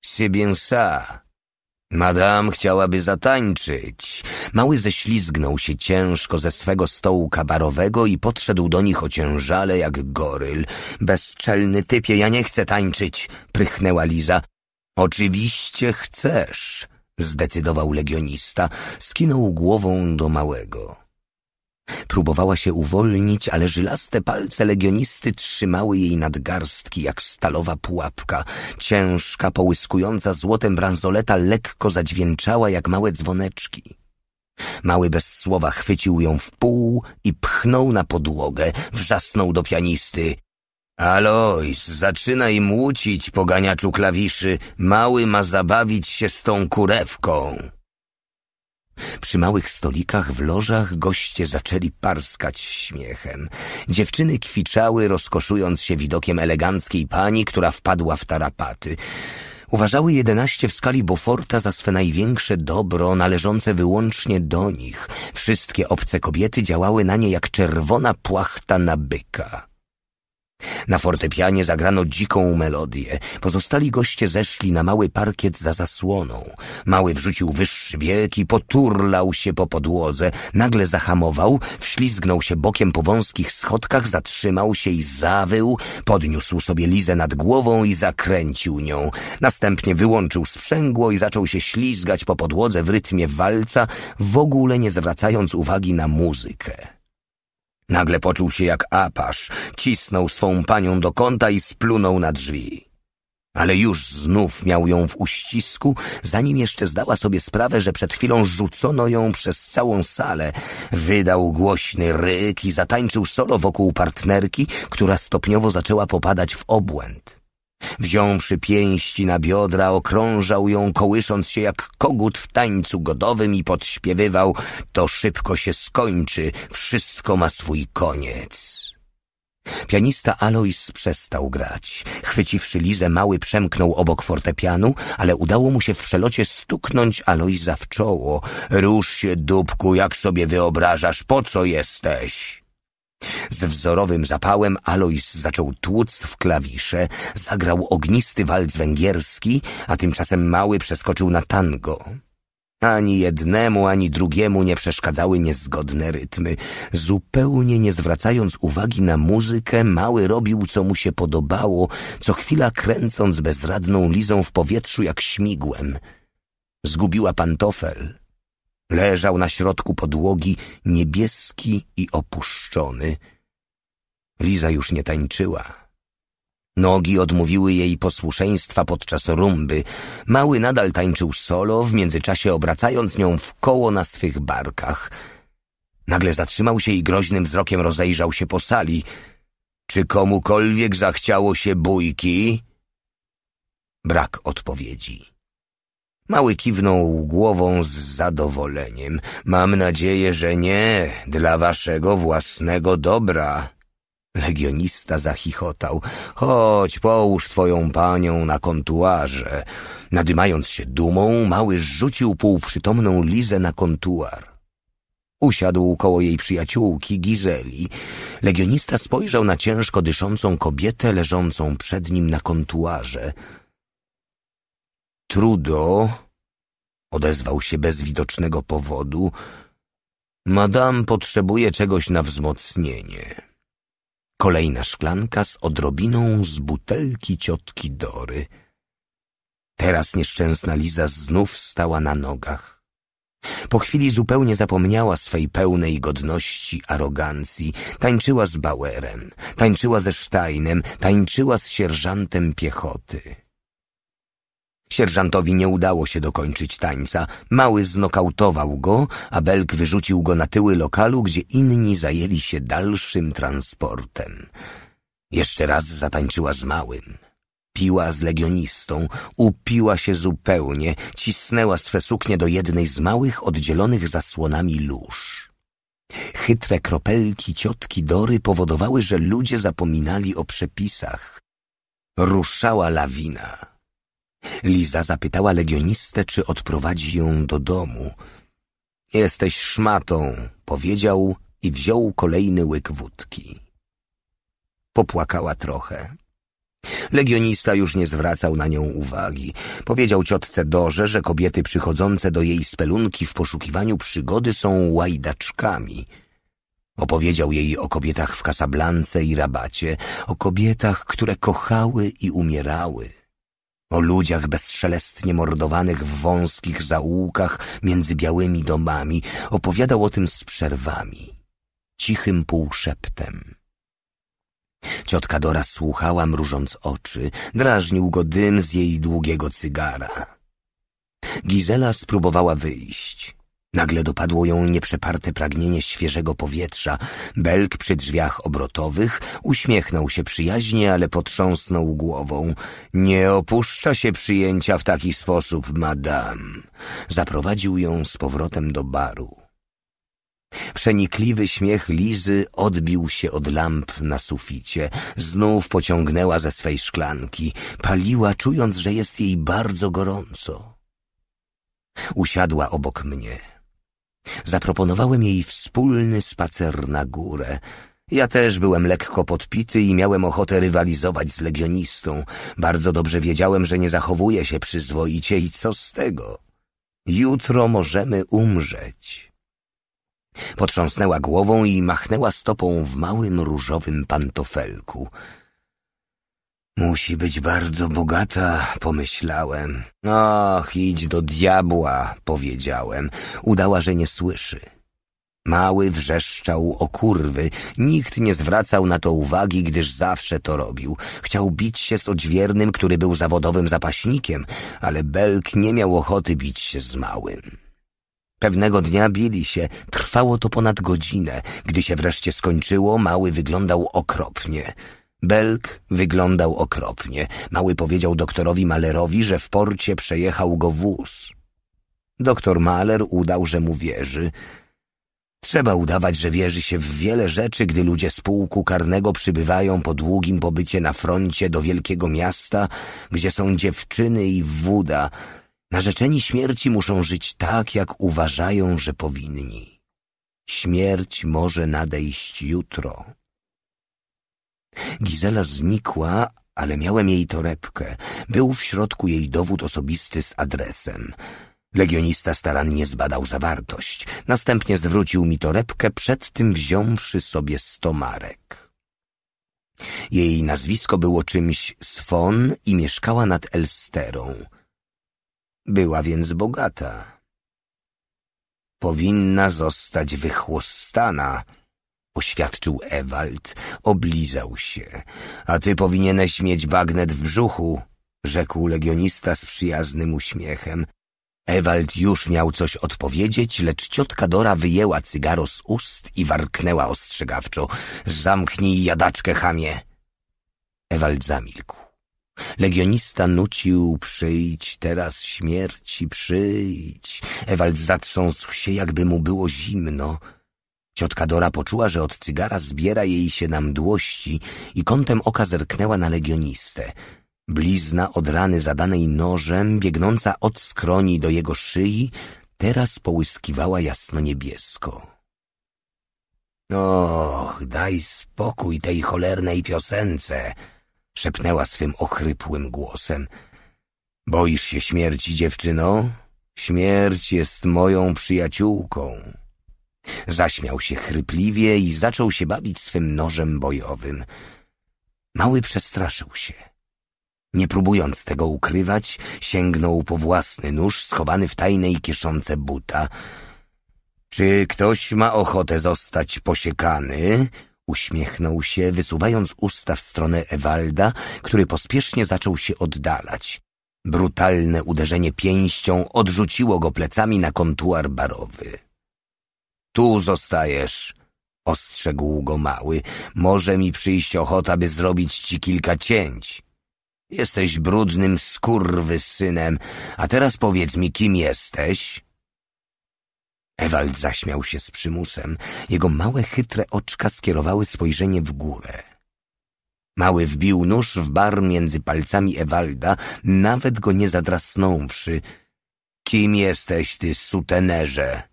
Speaker 1: sybiensa. Madame chciałaby zatańczyć. Mały ześlizgnął się ciężko ze swego stołu kabarowego i podszedł do nich ociężale jak goryl. Bezczelny typie, ja nie chcę tańczyć, prychnęła Liza. Oczywiście chcesz, zdecydował legionista. Skinął głową do małego. Próbowała się uwolnić, ale żylaste palce legionisty trzymały jej nadgarstki jak stalowa pułapka. Ciężka, połyskująca złotem bransoleta lekko zadźwięczała jak małe dzwoneczki. Mały bez słowa chwycił ją w pół i pchnął na podłogę. Wrzasnął do pianisty. Alois, zaczynaj młócić, poganiaczu klawiszy. Mały ma zabawić się z tą kurewką. Przy małych stolikach w lożach goście zaczęli parskać śmiechem. Dziewczyny kwiczały, rozkoszując się widokiem eleganckiej pani, która wpadła w tarapaty. Uważały jedenaście w skali Boforta za swe największe dobro, należące wyłącznie do nich. Wszystkie obce kobiety działały na nie jak czerwona płachta na byka. Na fortepianie zagrano dziką melodię. Pozostali goście zeszli na mały parkiet za zasłoną. Mały wrzucił wyższy bieg i poturlał się po podłodze. Nagle zahamował, wślizgnął się bokiem po wąskich schodkach, zatrzymał się i zawył. Podniósł sobie lizę nad głową i zakręcił nią. Następnie wyłączył sprzęgło i zaczął się ślizgać po podłodze w rytmie walca, w ogóle nie zwracając uwagi na muzykę. Nagle poczuł się jak apasz, cisnął swą panią do kąta i splunął na drzwi. Ale już znów miał ją w uścisku, zanim jeszcze zdała sobie sprawę, że przed chwilą rzucono ją przez całą salę. Wydał głośny ryk i zatańczył solo wokół partnerki, która stopniowo zaczęła popadać w obłęd. Wziąwszy pięści na biodra, okrążał ją, kołysząc się jak kogut w tańcu godowym i podśpiewywał To szybko się skończy, wszystko ma swój koniec. Pianista Alois przestał grać. Chwyciwszy Lizę, mały przemknął obok fortepianu, ale udało mu się w przelocie stuknąć Aloisa w czoło. Rusz się, dupku, jak sobie wyobrażasz, po co jesteś? Z wzorowym zapałem Alois zaczął tłuc w klawisze, zagrał ognisty walc węgierski, a tymczasem mały przeskoczył na tango. Ani jednemu, ani drugiemu nie przeszkadzały niezgodne rytmy. Zupełnie nie zwracając uwagi na muzykę, mały robił, co mu się podobało, co chwila kręcąc bezradną lizą w powietrzu jak śmigłem. Zgubiła pantofel. Leżał na środku podłogi, niebieski i opuszczony. Liza już nie tańczyła. Nogi odmówiły jej posłuszeństwa podczas rumby. Mały nadal tańczył solo, w międzyczasie obracając nią w koło na swych barkach. Nagle zatrzymał się i groźnym wzrokiem rozejrzał się po sali. Czy komukolwiek zachciało się bójki? Brak odpowiedzi. Mały kiwnął głową z zadowoleniem. Mam nadzieję, że nie, dla waszego własnego dobra. Legionista zachichotał. Chodź, połóż twoją panią na kontuarze. Nadymając się dumą, mały rzucił półprzytomną Lizę na kontuar. Usiadł koło jej przyjaciółki Gizeli. Legionista spojrzał na ciężko dyszącą kobietę leżącą przed nim na kontuarze. Trudo, odezwał się bez widocznego powodu, Madame potrzebuje czegoś na wzmocnienie. Kolejna szklanka z odrobiną z butelki ciotki Dory. Teraz nieszczęsna Liza znów stała na nogach. Po chwili zupełnie zapomniała swej pełnej godności, arogancji. Tańczyła z Bauerem, tańczyła ze Steinem, tańczyła z sierżantem piechoty. Sierżantowi nie udało się dokończyć tańca. Mały znokautował go, a Belk wyrzucił go na tyły lokalu, gdzie inni zajęli się dalszym transportem. Jeszcze raz zatańczyła z małym. Piła z legionistą, upiła się zupełnie, cisnęła swe suknie do jednej z małych, oddzielonych zasłonami lóż. Chytre kropelki ciotki Dory powodowały, że ludzie zapominali o przepisach. Ruszała lawina. Liza zapytała legionistę, czy odprowadzi ją do domu. Jesteś szmatą, powiedział i wziął kolejny łyk wódki. Popłakała trochę. Legionista już nie zwracał na nią uwagi. Powiedział ciotce Dorze, że kobiety przychodzące do jej spelunki w poszukiwaniu przygody są łajdaczkami. Opowiedział jej o kobietach w Kasablance i Rabacie, o kobietach, które kochały i umierały o ludziach bezszelestnie mordowanych w wąskich zaułkach między białymi domami, opowiadał o tym z przerwami, cichym półszeptem. Ciotka Dora słuchała, mrużąc oczy, drażnił go dym z jej długiego cygara. Gizela spróbowała wyjść. Nagle dopadło ją nieprzeparte pragnienie świeżego powietrza. Belk przy drzwiach obrotowych uśmiechnął się przyjaźnie, ale potrząsnął głową. Nie opuszcza się przyjęcia w taki sposób, madame. Zaprowadził ją z powrotem do baru. Przenikliwy śmiech Lizy odbił się od lamp na suficie. Znów pociągnęła ze swej szklanki. Paliła, czując, że jest jej bardzo gorąco. Usiadła obok mnie. Zaproponowałem jej wspólny spacer na górę. Ja też byłem lekko podpity i miałem ochotę rywalizować z legionistą. Bardzo dobrze wiedziałem, że nie zachowuje się przyzwoicie i co z tego? Jutro możemy umrzeć. Potrząsnęła głową i machnęła stopą w małym różowym pantofelku. Musi być bardzo bogata, pomyślałem. Ach, idź do diabła, powiedziałem. Udała, że nie słyszy. Mały wrzeszczał o kurwy. Nikt nie zwracał na to uwagi, gdyż zawsze to robił. Chciał bić się z odźwiernym, który był zawodowym zapaśnikiem, ale Belk nie miał ochoty bić się z małym. Pewnego dnia bili się, trwało to ponad godzinę. Gdy się wreszcie skończyło, mały wyglądał okropnie. Belk wyglądał okropnie. Mały powiedział doktorowi Malerowi, że w porcie przejechał go wóz. Doktor Maler udał, że mu wierzy. Trzeba udawać, że wierzy się w wiele rzeczy, gdy ludzie z pułku karnego przybywają po długim pobycie na froncie do wielkiego miasta, gdzie są dziewczyny i woda. Narzeczeni śmierci muszą żyć tak, jak uważają, że powinni. Śmierć może nadejść jutro. Gizela znikła, ale miałem jej torebkę. Był w środku jej dowód osobisty z adresem. Legionista starannie zbadał zawartość. Następnie zwrócił mi torebkę, przed tym wziąwszy sobie sto marek. Jej nazwisko było czymś Swon i mieszkała nad Elsterą. Była więc bogata. Powinna zostać wychłostana, oświadczył Ewald, oblizał się. A ty powinieneś mieć bagnet w brzuchu, rzekł legionista z przyjaznym uśmiechem. Ewald już miał coś odpowiedzieć, lecz ciotka Dora wyjęła cygaro z ust i warknęła ostrzegawczo. Zamknij jadaczkę, chamie! Ewald zamilkł. Legionista nucił, przyjdź, teraz śmierci, przyjdź. Ewald zatrząsł się, jakby mu było zimno. Ciotka Dora poczuła, że od cygara zbiera jej się na mdłości i kątem oka zerknęła na legionistę. Blizna od rany zadanej nożem, biegnąca od skroni do jego szyi, teraz połyskiwała jasno niebiesko. Och, daj spokój tej cholernej piosence, szepnęła swym ochrypłym głosem. Boisz się śmierci, dziewczyno? Śmierć jest moją przyjaciółką. Zaśmiał się chrypliwie i zaczął się bawić swym nożem bojowym. Mały przestraszył się. Nie próbując tego ukrywać, sięgnął po własny nóż schowany w tajnej kieszonce buta. Czy ktoś ma ochotę zostać posiekany? Uśmiechnął się, wysuwając usta w stronę Ewalda, który pospiesznie zaczął się oddalać. Brutalne uderzenie pięścią odrzuciło go plecami na kontuar barowy. Tu zostajesz, ostrzegł go mały. Może mi przyjść ochota, by zrobić ci kilka cięć. Jesteś brudnym skurwysynem, a teraz powiedz mi, kim jesteś? Ewald zaśmiał się z przymusem. Jego małe, chytre oczka skierowały spojrzenie w górę. Mały wbił nóż w bar między palcami Ewalda, nawet go nie zadrasnąwszy. Kim jesteś, ty sutenerze?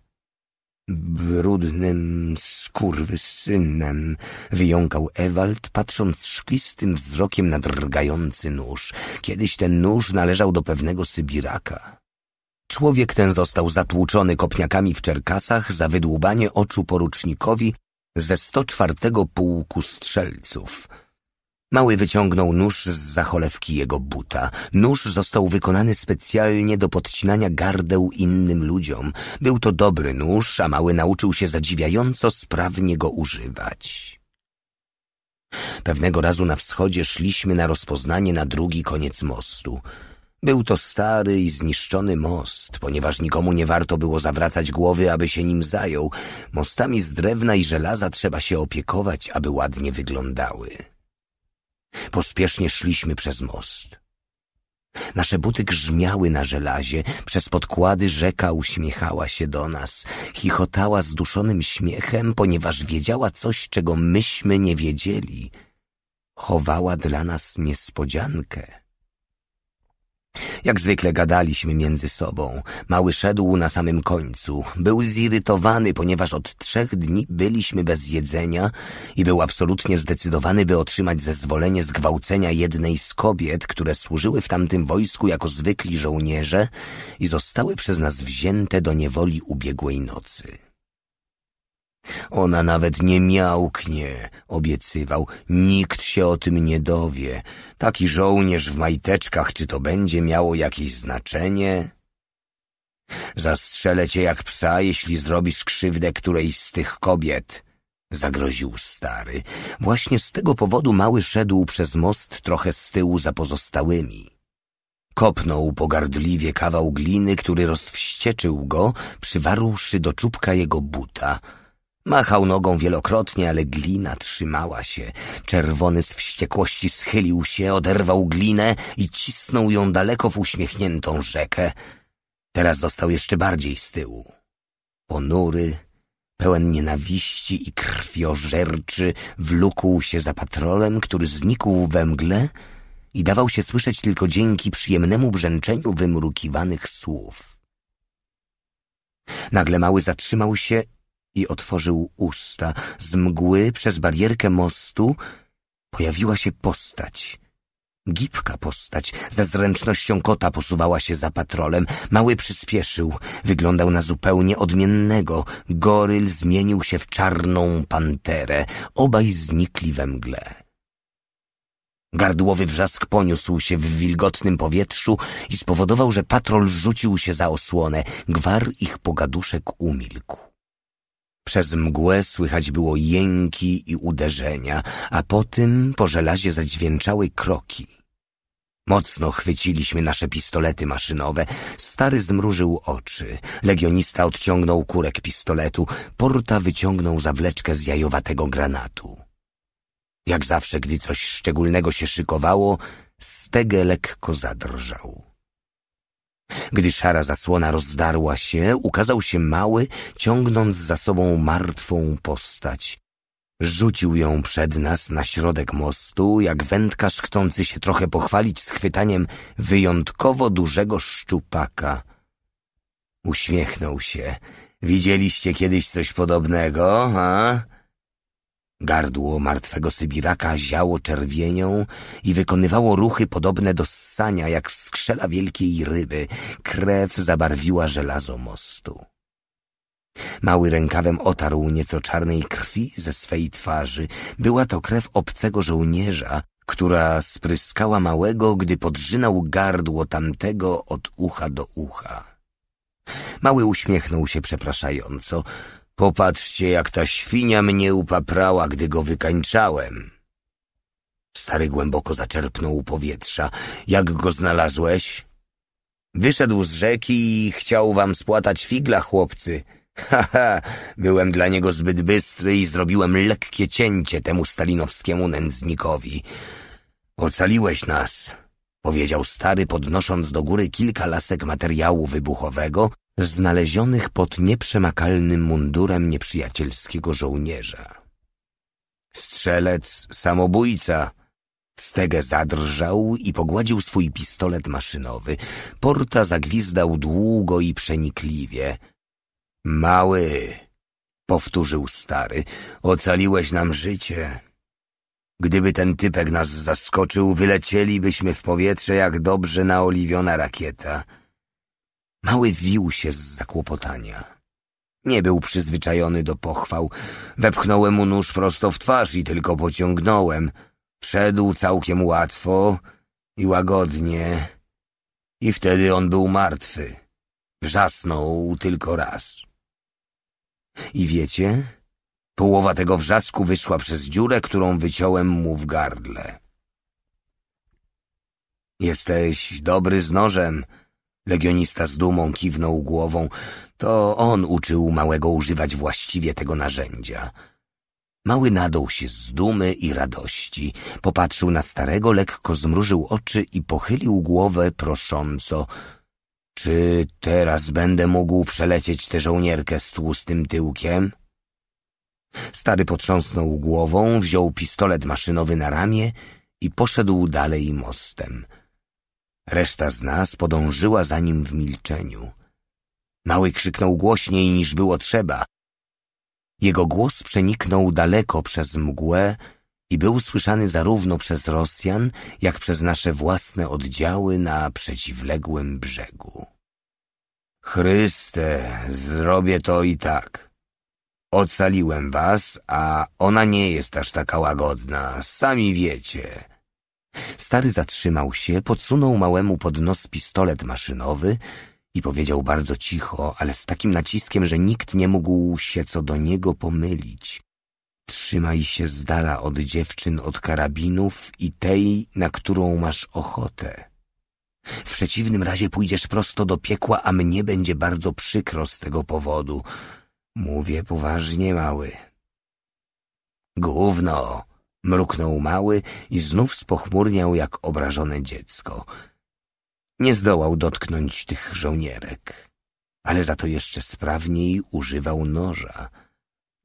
Speaker 1: brudnym skurwysynem, wyjąkał Ewald, patrząc szklistym wzrokiem na drgający nóż. Kiedyś ten nóż należał do pewnego Sybiraka. Człowiek ten został zatłuczony kopniakami w Czerkasach za wydłubanie oczu porucznikowi ze 104 Pułku Strzelców – Mały wyciągnął nóż z zacholewki jego buta. Nóż został wykonany specjalnie do podcinania gardeł innym ludziom. Był to dobry nóż, a mały nauczył się zadziwiająco sprawnie go używać. Pewnego razu na wschodzie szliśmy na rozpoznanie na drugi koniec mostu. Był to stary i zniszczony most, ponieważ nikomu nie warto było zawracać głowy, aby się nim zajął. Mostami z drewna i żelaza trzeba się opiekować, aby ładnie wyglądały. Pospiesznie szliśmy przez most. Nasze buty grzmiały na żelazie, przez podkłady rzeka uśmiechała się do nas, chichotała zduszonym śmiechem, ponieważ wiedziała coś, czego myśmy nie wiedzieli. Chowała dla nas niespodziankę. Jak zwykle gadaliśmy między sobą. Mały szedł na samym końcu. Był zirytowany, ponieważ od trzech dni byliśmy bez jedzenia i był absolutnie zdecydowany, by otrzymać zezwolenie zgwałcenia jednej z kobiet, które służyły w tamtym wojsku jako zwykli żołnierze i zostały przez nas wzięte do niewoli ubiegłej nocy. Ona nawet nie miałknie, obiecywał, nikt się o tym nie dowie. Taki żołnierz w majteczkach, czy to będzie miało jakieś znaczenie? Zastrzelę cię jak psa, jeśli zrobisz krzywdę którejś z tych kobiet, zagroził stary. Właśnie z tego powodu mały szedł przez most trochę z tyłu za pozostałymi. Kopnął pogardliwie kawał gliny, który rozwścieczył go, przywarłszy do czubka jego buta – Machał nogą wielokrotnie, ale glina trzymała się. Czerwony z wściekłości schylił się, oderwał glinę i cisnął ją daleko w uśmiechniętą rzekę. Teraz dostał jeszcze bardziej z tyłu. Ponury, pełen nienawiści i krwiożerczy, wlókł się za patrolem, który znikł we mgle i dawał się słyszeć tylko dzięki przyjemnemu brzęczeniu wymrukiwanych słów. Nagle mały zatrzymał się i otworzył usta. Z mgły przez barierkę mostu pojawiła się postać. Gipka postać, ze zręcznością kota posuwała się za patrolem. Mały przyspieszył, wyglądał na zupełnie odmiennego. Goryl zmienił się w czarną panterę. Obaj znikli we mgle. Gardłowy wrzask poniósł się w wilgotnym powietrzu i spowodował, że patrol rzucił się za osłonę. Gwar ich pogaduszek umilkł. Przez mgłę słychać było jęki i uderzenia, a po tym po żelazie zadźwięczały kroki. Mocno chwyciliśmy nasze pistolety maszynowe. Stary zmrużył oczy. Legionista odciągnął kurek pistoletu. Porta wyciągnął zawleczkę z jajowatego granatu. Jak zawsze, gdy coś szczególnego się szykowało, Stege lekko zadrżał. Gdy szara zasłona rozdarła się, ukazał się mały, ciągnąc za sobą martwą postać. Rzucił ją przed nas na środek mostu, jak wędkarz chcący się trochę pochwalić schwytaniem wyjątkowo dużego szczupaka. Uśmiechnął się. Widzieliście kiedyś coś podobnego, a? Gardło martwego Sybiraka ziało czerwienią i wykonywało ruchy podobne do ssania, jak skrzela wielkiej ryby. Krew zabarwiła żelazo mostu. Mały rękawem otarł nieco czarnej krwi ze swej twarzy. Była to krew obcego żołnierza, która spryskała małego, gdy podrzynał gardło tamtego od ucha do ucha. Mały uśmiechnął się przepraszająco – Popatrzcie, jak ta świnia mnie upaprała, gdy go wykańczałem. Stary głęboko zaczerpnął powietrza. Jak go znalazłeś? Wyszedł z rzeki i chciał wam spłatać figla, chłopcy. Ha ha, byłem dla niego zbyt bystry i zrobiłem lekkie cięcie temu stalinowskiemu nędznikowi. Ocaliłeś nas, powiedział stary, podnosząc do góry kilka lasek materiału wybuchowego, znalezionych pod nieprzemakalnym mundurem nieprzyjacielskiego żołnierza. Strzelec, samobójca. Stege zadrżał i pogładził swój pistolet maszynowy. Porta zagwizdał długo i przenikliwie. Mały, powtórzył stary, ocaliłeś nam życie. Gdyby ten typek nas zaskoczył, wylecielibyśmy w powietrze jak dobrze naoliwiona rakieta. Mały wił się z zakłopotania. Nie był przyzwyczajony do pochwał. Wepchnąłem mu nóż prosto w twarz i tylko pociągnąłem. Wszedł całkiem łatwo i łagodnie. I wtedy on był martwy. Wrzasnął tylko raz. I wiecie, połowa tego wrzasku wyszła przez dziurę, którą wyciąłem mu w gardle. Jesteś dobry z nożem – Legionista z dumą kiwnął głową. To on uczył małego używać właściwie tego narzędzia. Mały nadął się z dumy i radości. Popatrzył na starego, lekko zmrużył oczy i pochylił głowę prosząco. Czy teraz będę mógł przelecieć tę żołnierkę z tłustym tyłkiem? Stary potrząsnął głową, wziął pistolet maszynowy na ramię i poszedł dalej mostem. Reszta z nas podążyła za nim w milczeniu. Mały krzyknął głośniej niż było trzeba. Jego głos przeniknął daleko przez mgłę i był słyszany zarówno przez Rosjan, jak przez nasze własne oddziały na przeciwległym brzegu. Chryste, zrobię to i tak. Ocaliłem was, a ona nie jest aż taka łagodna, sami wiecie. Stary zatrzymał się, podsunął małemu pod nos pistolet maszynowy i powiedział bardzo cicho, ale z takim naciskiem, że nikt nie mógł się co do niego pomylić. Trzymaj się z dala od dziewczyn, od karabinów i tej, na którą masz ochotę. W przeciwnym razie pójdziesz prosto do piekła, a mnie będzie bardzo przykro z tego powodu. Mówię poważnie, mały. Gówno, Mruknął mały i znów spochmurniał jak obrażone dziecko. Nie zdołał dotknąć tych żołnierek, ale za to jeszcze sprawniej używał noża.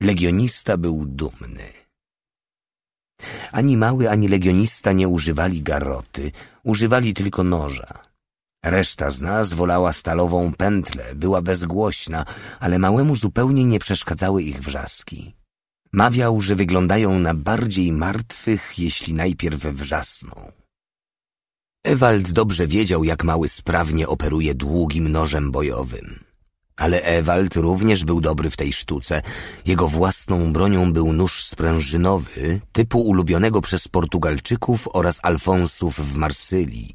Speaker 1: Legionista był dumny. Ani mały, ani legionista nie używali garoty, używali tylko noża. Reszta z nas wolała stalową pętlę, była bezgłośna, ale małemu zupełnie nie przeszkadzały ich wrzaski. Mawiał, że wyglądają na bardziej martwych, jeśli najpierw wrzasną. Ewald dobrze wiedział, jak mały sprawnie operuje długim nożem bojowym. Ale Ewald również był dobry w tej sztuce. Jego własną bronią był nóż sprężynowy, typu ulubionego przez Portugalczyków oraz Alfonsów w Marsylii.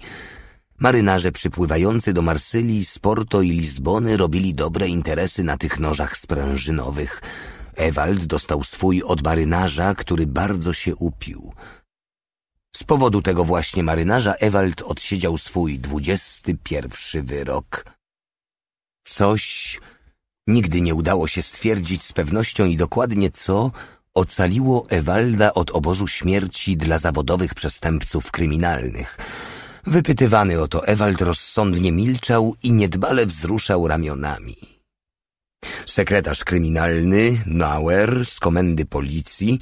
Speaker 1: Marynarze przypływający do Marsylii, Sporto i Lizbony robili dobre interesy na tych nożach sprężynowych – Ewald dostał swój od marynarza, który bardzo się upił. Z powodu tego właśnie marynarza Ewald odsiedział swój dwudziesty pierwszy wyrok. Coś nigdy nie udało się stwierdzić z pewnością i dokładnie co ocaliło Ewalda od obozu śmierci dla zawodowych przestępców kryminalnych. Wypytywany o to Ewald rozsądnie milczał i niedbale wzruszał ramionami. Sekretarz kryminalny Nauer z komendy policji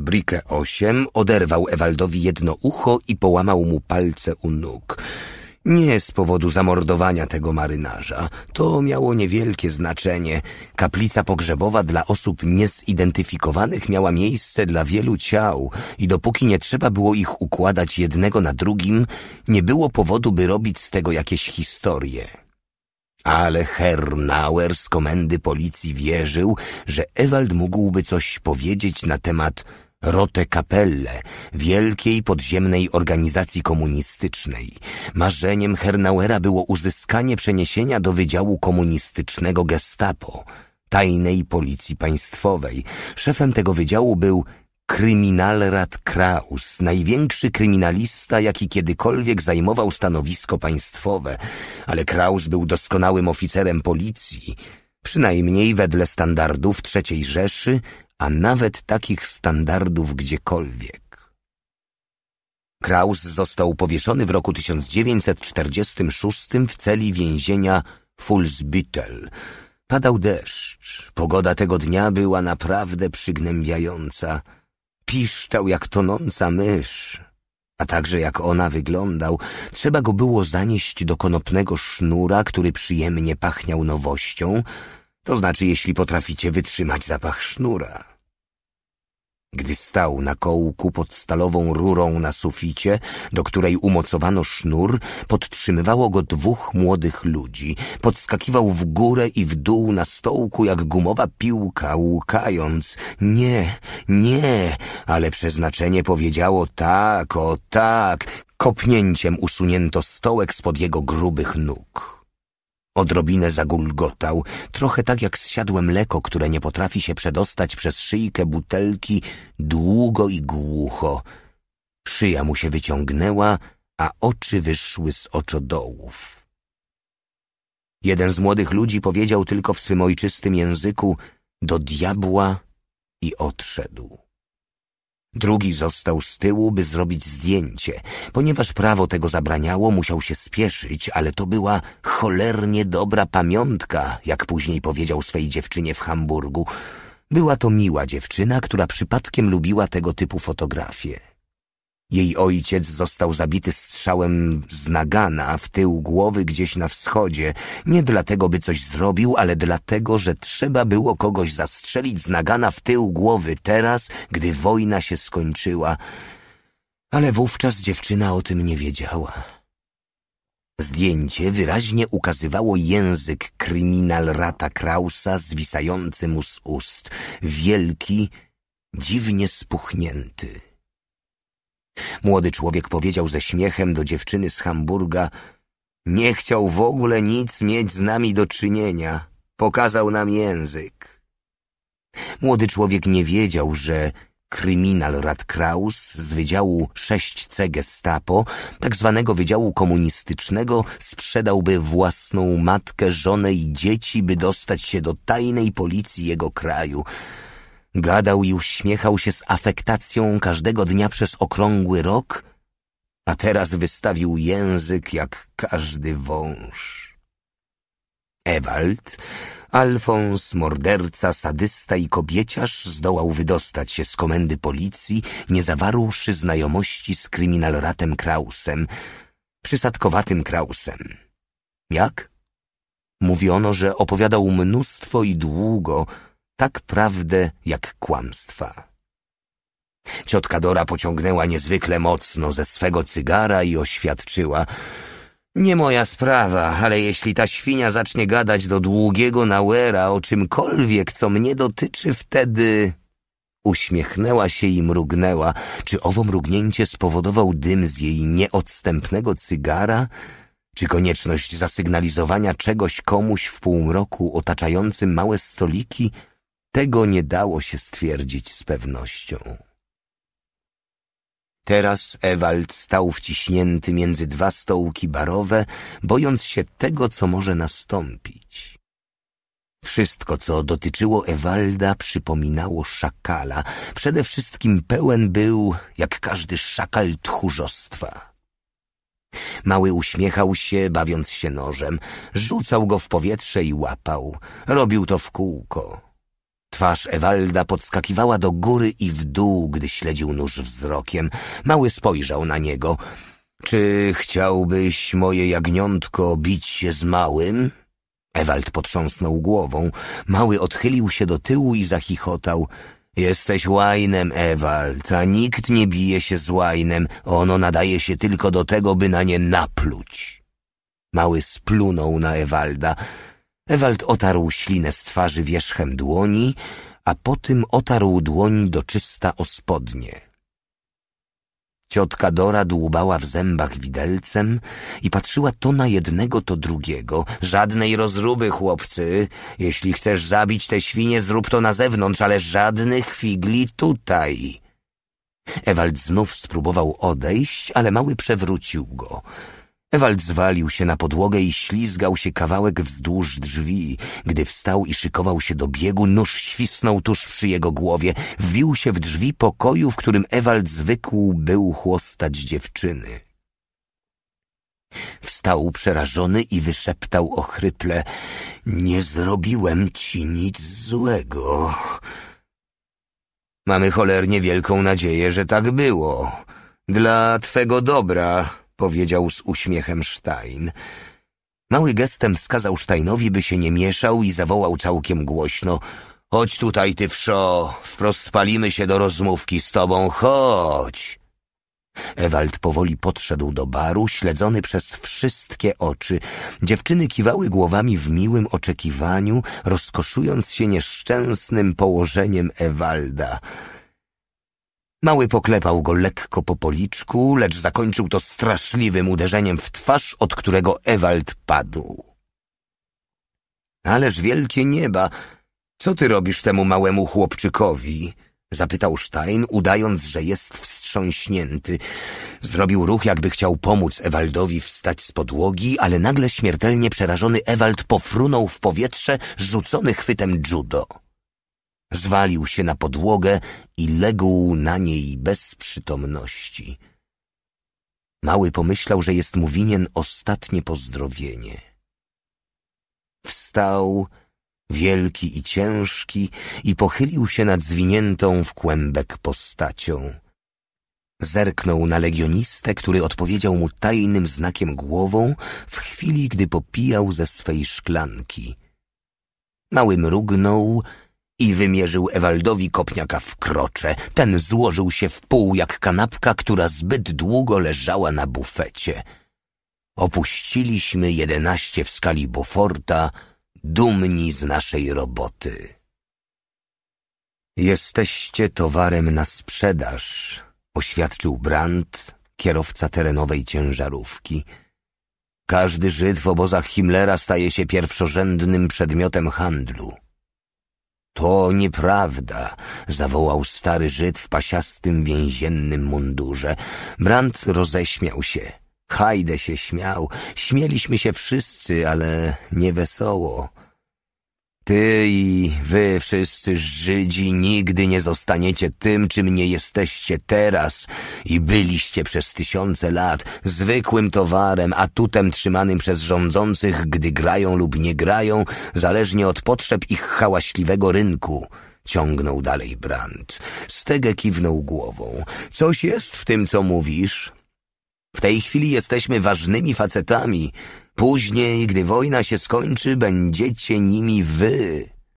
Speaker 1: Brike 8 oderwał Ewaldowi jedno ucho i połamał mu palce u nóg. Nie z powodu zamordowania tego marynarza. To miało niewielkie znaczenie. Kaplica pogrzebowa dla osób niezidentyfikowanych miała miejsce dla wielu ciał i dopóki nie trzeba było ich układać jednego na drugim, nie było powodu, by robić z tego jakieś historie. Ale Hernauer z komendy policji wierzył, że Ewald mógłby coś powiedzieć na temat Rote Kapelle, wielkiej podziemnej organizacji komunistycznej. Marzeniem Hernauera było uzyskanie przeniesienia do Wydziału Komunistycznego Gestapo, tajnej policji państwowej. Szefem tego wydziału był Kryminalrat Kraus, największy kryminalista, jaki kiedykolwiek zajmował stanowisko państwowe, ale Kraus był doskonałym oficerem policji, przynajmniej wedle standardów III Rzeszy, a nawet takich standardów gdziekolwiek. Kraus został powieszony w roku 1946 w celi więzienia Fulsbüttel. Padał deszcz. Pogoda tego dnia była naprawdę przygnębiająca. Piszczał jak tonąca mysz, a także jak ona wyglądał, trzeba go było zanieść do konopnego sznura, który przyjemnie pachniał nowością, to znaczy jeśli potraficie wytrzymać zapach sznura. Gdy stał na kołku pod stalową rurą na suficie, do której umocowano sznur, podtrzymywało go dwóch młodych ludzi. Podskakiwał w górę i w dół na stołku jak gumowa piłka, łkając. Nie, nie, ale przeznaczenie powiedziało tak, o tak. Kopnięciem usunięto stołek spod jego grubych nóg. Odrobinę zagulgotał, trochę tak jak zsiadłe mleko, które nie potrafi się przedostać przez szyjkę butelki długo i głucho. Szyja mu się wyciągnęła, a oczy wyszły z oczodołów. Jeden z młodych ludzi powiedział tylko w swym ojczystym języku do diabła i odszedł. Drugi został z tyłu, by zrobić zdjęcie. Ponieważ prawo tego zabraniało, musiał się spieszyć, ale to była cholernie dobra pamiątka, jak później powiedział swej dziewczynie w Hamburgu. Była to miła dziewczyna, która przypadkiem lubiła tego typu fotografie. Jej ojciec został zabity strzałem z nagana w tył głowy gdzieś na wschodzie, nie dlatego, by coś zrobił, ale dlatego, że trzeba było kogoś zastrzelić z nagana w tył głowy teraz, gdy wojna się skończyła. Ale wówczas dziewczyna o tym nie wiedziała. Zdjęcie wyraźnie ukazywało język kryminalrata Krausa zwisający mu z ust, wielki, dziwnie spuchnięty. Młody człowiek powiedział ze śmiechem do dziewczyny z Hamburga: Nie chciał w ogóle nic mieć z nami do czynienia. Pokazał nam język. Młody człowiek nie wiedział, że kryminal Rad Kraus z Wydziału 6C Gestapo, tak zwanego Wydziału Komunistycznego, sprzedałby własną matkę, żonę i dzieci, by dostać się do tajnej policji jego kraju. Gadał i uśmiechał się z afektacją każdego dnia przez okrągły rok, a teraz wystawił język jak każdy wąż. Ewald, Alfons, morderca, sadysta i kobieciarz zdołał wydostać się z komendy policji, nie zawarłszy znajomości z kryminaloratem Krausem, przysadkowatym Krausem. Jak? Mówiono, że opowiadał mnóstwo i długo, tak prawdę jak kłamstwa. Ciotka Dora pociągnęła niezwykle mocno ze swego cygara i oświadczyła Nie moja sprawa, ale jeśli ta świnia zacznie gadać do długiego Nauera o czymkolwiek, co mnie dotyczy, wtedy... Uśmiechnęła się i mrugnęła. Czy owo mrugnięcie spowodował dym z jej nieodstępnego cygara? Czy konieczność zasygnalizowania czegoś komuś w półmroku otaczającym małe stoliki – tego nie dało się stwierdzić z pewnością. Teraz Ewald stał wciśnięty między dwa stołki barowe, bojąc się tego, co może nastąpić. Wszystko, co dotyczyło Ewalda, przypominało szakala. Przede wszystkim pełen był, jak każdy szakal, tchórzostwa. Mały uśmiechał się, bawiąc się nożem. Rzucał go w powietrze i łapał. Robił to w kółko. Twarz Ewalda podskakiwała do góry i w dół, gdy śledził nóż wzrokiem. Mały spojrzał na niego. Czy chciałbyś, moje jagniątko, bić się z małym? Ewald potrząsnął głową. Mały odchylił się do tyłu i zachichotał. Jesteś łajnem, Ewald, a nikt nie bije się z łajnem. Ono nadaje się tylko do tego, by na nie napluć. Mały splunął na Ewalda. Ewald otarł ślinę z twarzy wierzchem dłoni, a po tym otarł dłoń do czysta o spodnie. Ciotka Dora dłubała w zębach widelcem i patrzyła to na jednego, to drugiego. Żadnej rozruby, chłopcy. Jeśli chcesz zabić te świnie, zrób to na zewnątrz, ale żadnych figli tutaj. Ewald znów spróbował odejść, ale mały przewrócił go. Ewald zwalił się na podłogę i ślizgał się kawałek wzdłuż drzwi. Gdy wstał i szykował się do biegu, nóż świsnął tuż przy jego głowie. Wbił się w drzwi pokoju, w którym Ewald zwykł był chłostać dziewczyny. Wstał przerażony i wyszeptał ochryple — Nie zrobiłem ci nic złego. Mamy cholernie wielką nadzieję, że tak było. Dla twego dobra powiedział z uśmiechem Stein. Mały gestem wskazał Steinowi, by się nie mieszał i zawołał całkiem głośno. Chodź tutaj, ty wszo, wprost palimy się do rozmówki z tobą, chodź! Ewald powoli podszedł do baru, śledzony przez wszystkie oczy. Dziewczyny kiwały głowami w miłym oczekiwaniu, rozkoszując się nieszczęsnym położeniem Ewalda. Mały poklepał go lekko po policzku, lecz zakończył to straszliwym uderzeniem w twarz, od którego Ewald padł. Ależ wielkie nieba! Co ty robisz temu małemu chłopczykowi? Zapytał Stein, udając, że jest wstrząśnięty. Zrobił ruch, jakby chciał pomóc Ewaldowi wstać z podłogi, ale nagle śmiertelnie przerażony Ewald pofrunął w powietrze, rzucony chwytem judo. Zwalił się na podłogę i legł na niej bez przytomności. Mały pomyślał, że jest mu winien ostatnie pozdrowienie. Wstał, wielki i ciężki, i pochylił się nad zwiniętą w kłębek postacią. Zerknął na legionistę, który odpowiedział mu tajnym znakiem głową w chwili, gdy popijał ze swej szklanki. Mały mrugnął i wymierzył Ewaldowi kopniaka w krocze. Ten złożył się w pół jak kanapka, która zbyt długo leżała na bufecie. Opuściliśmy jedenaście w skali Buforta, dumni z naszej roboty. Jesteście towarem na sprzedaż, oświadczył Brandt, kierowca terenowej ciężarówki. Każdy Żyd w obozach Himmlera staje się pierwszorzędnym przedmiotem handlu. To nieprawda, zawołał stary Żyd w pasiastym więziennym mundurze. Brandt roześmiał się. Hajde się śmiał. Śmieliśmy się wszyscy, ale nie wesoło. Ty i wy wszyscy Żydzi nigdy nie zostaniecie tym, czym nie jesteście teraz i byliście przez tysiące lat zwykłym towarem, atutem trzymanym przez rządzących, gdy grają lub nie grają, zależnie od potrzeb ich hałaśliwego rynku. Ciągnął dalej Brandt. Stege kiwnął głową. Coś jest w tym, co mówisz? W tej chwili jesteśmy ważnymi facetami, Później, gdy wojna się skończy, będziecie nimi wy.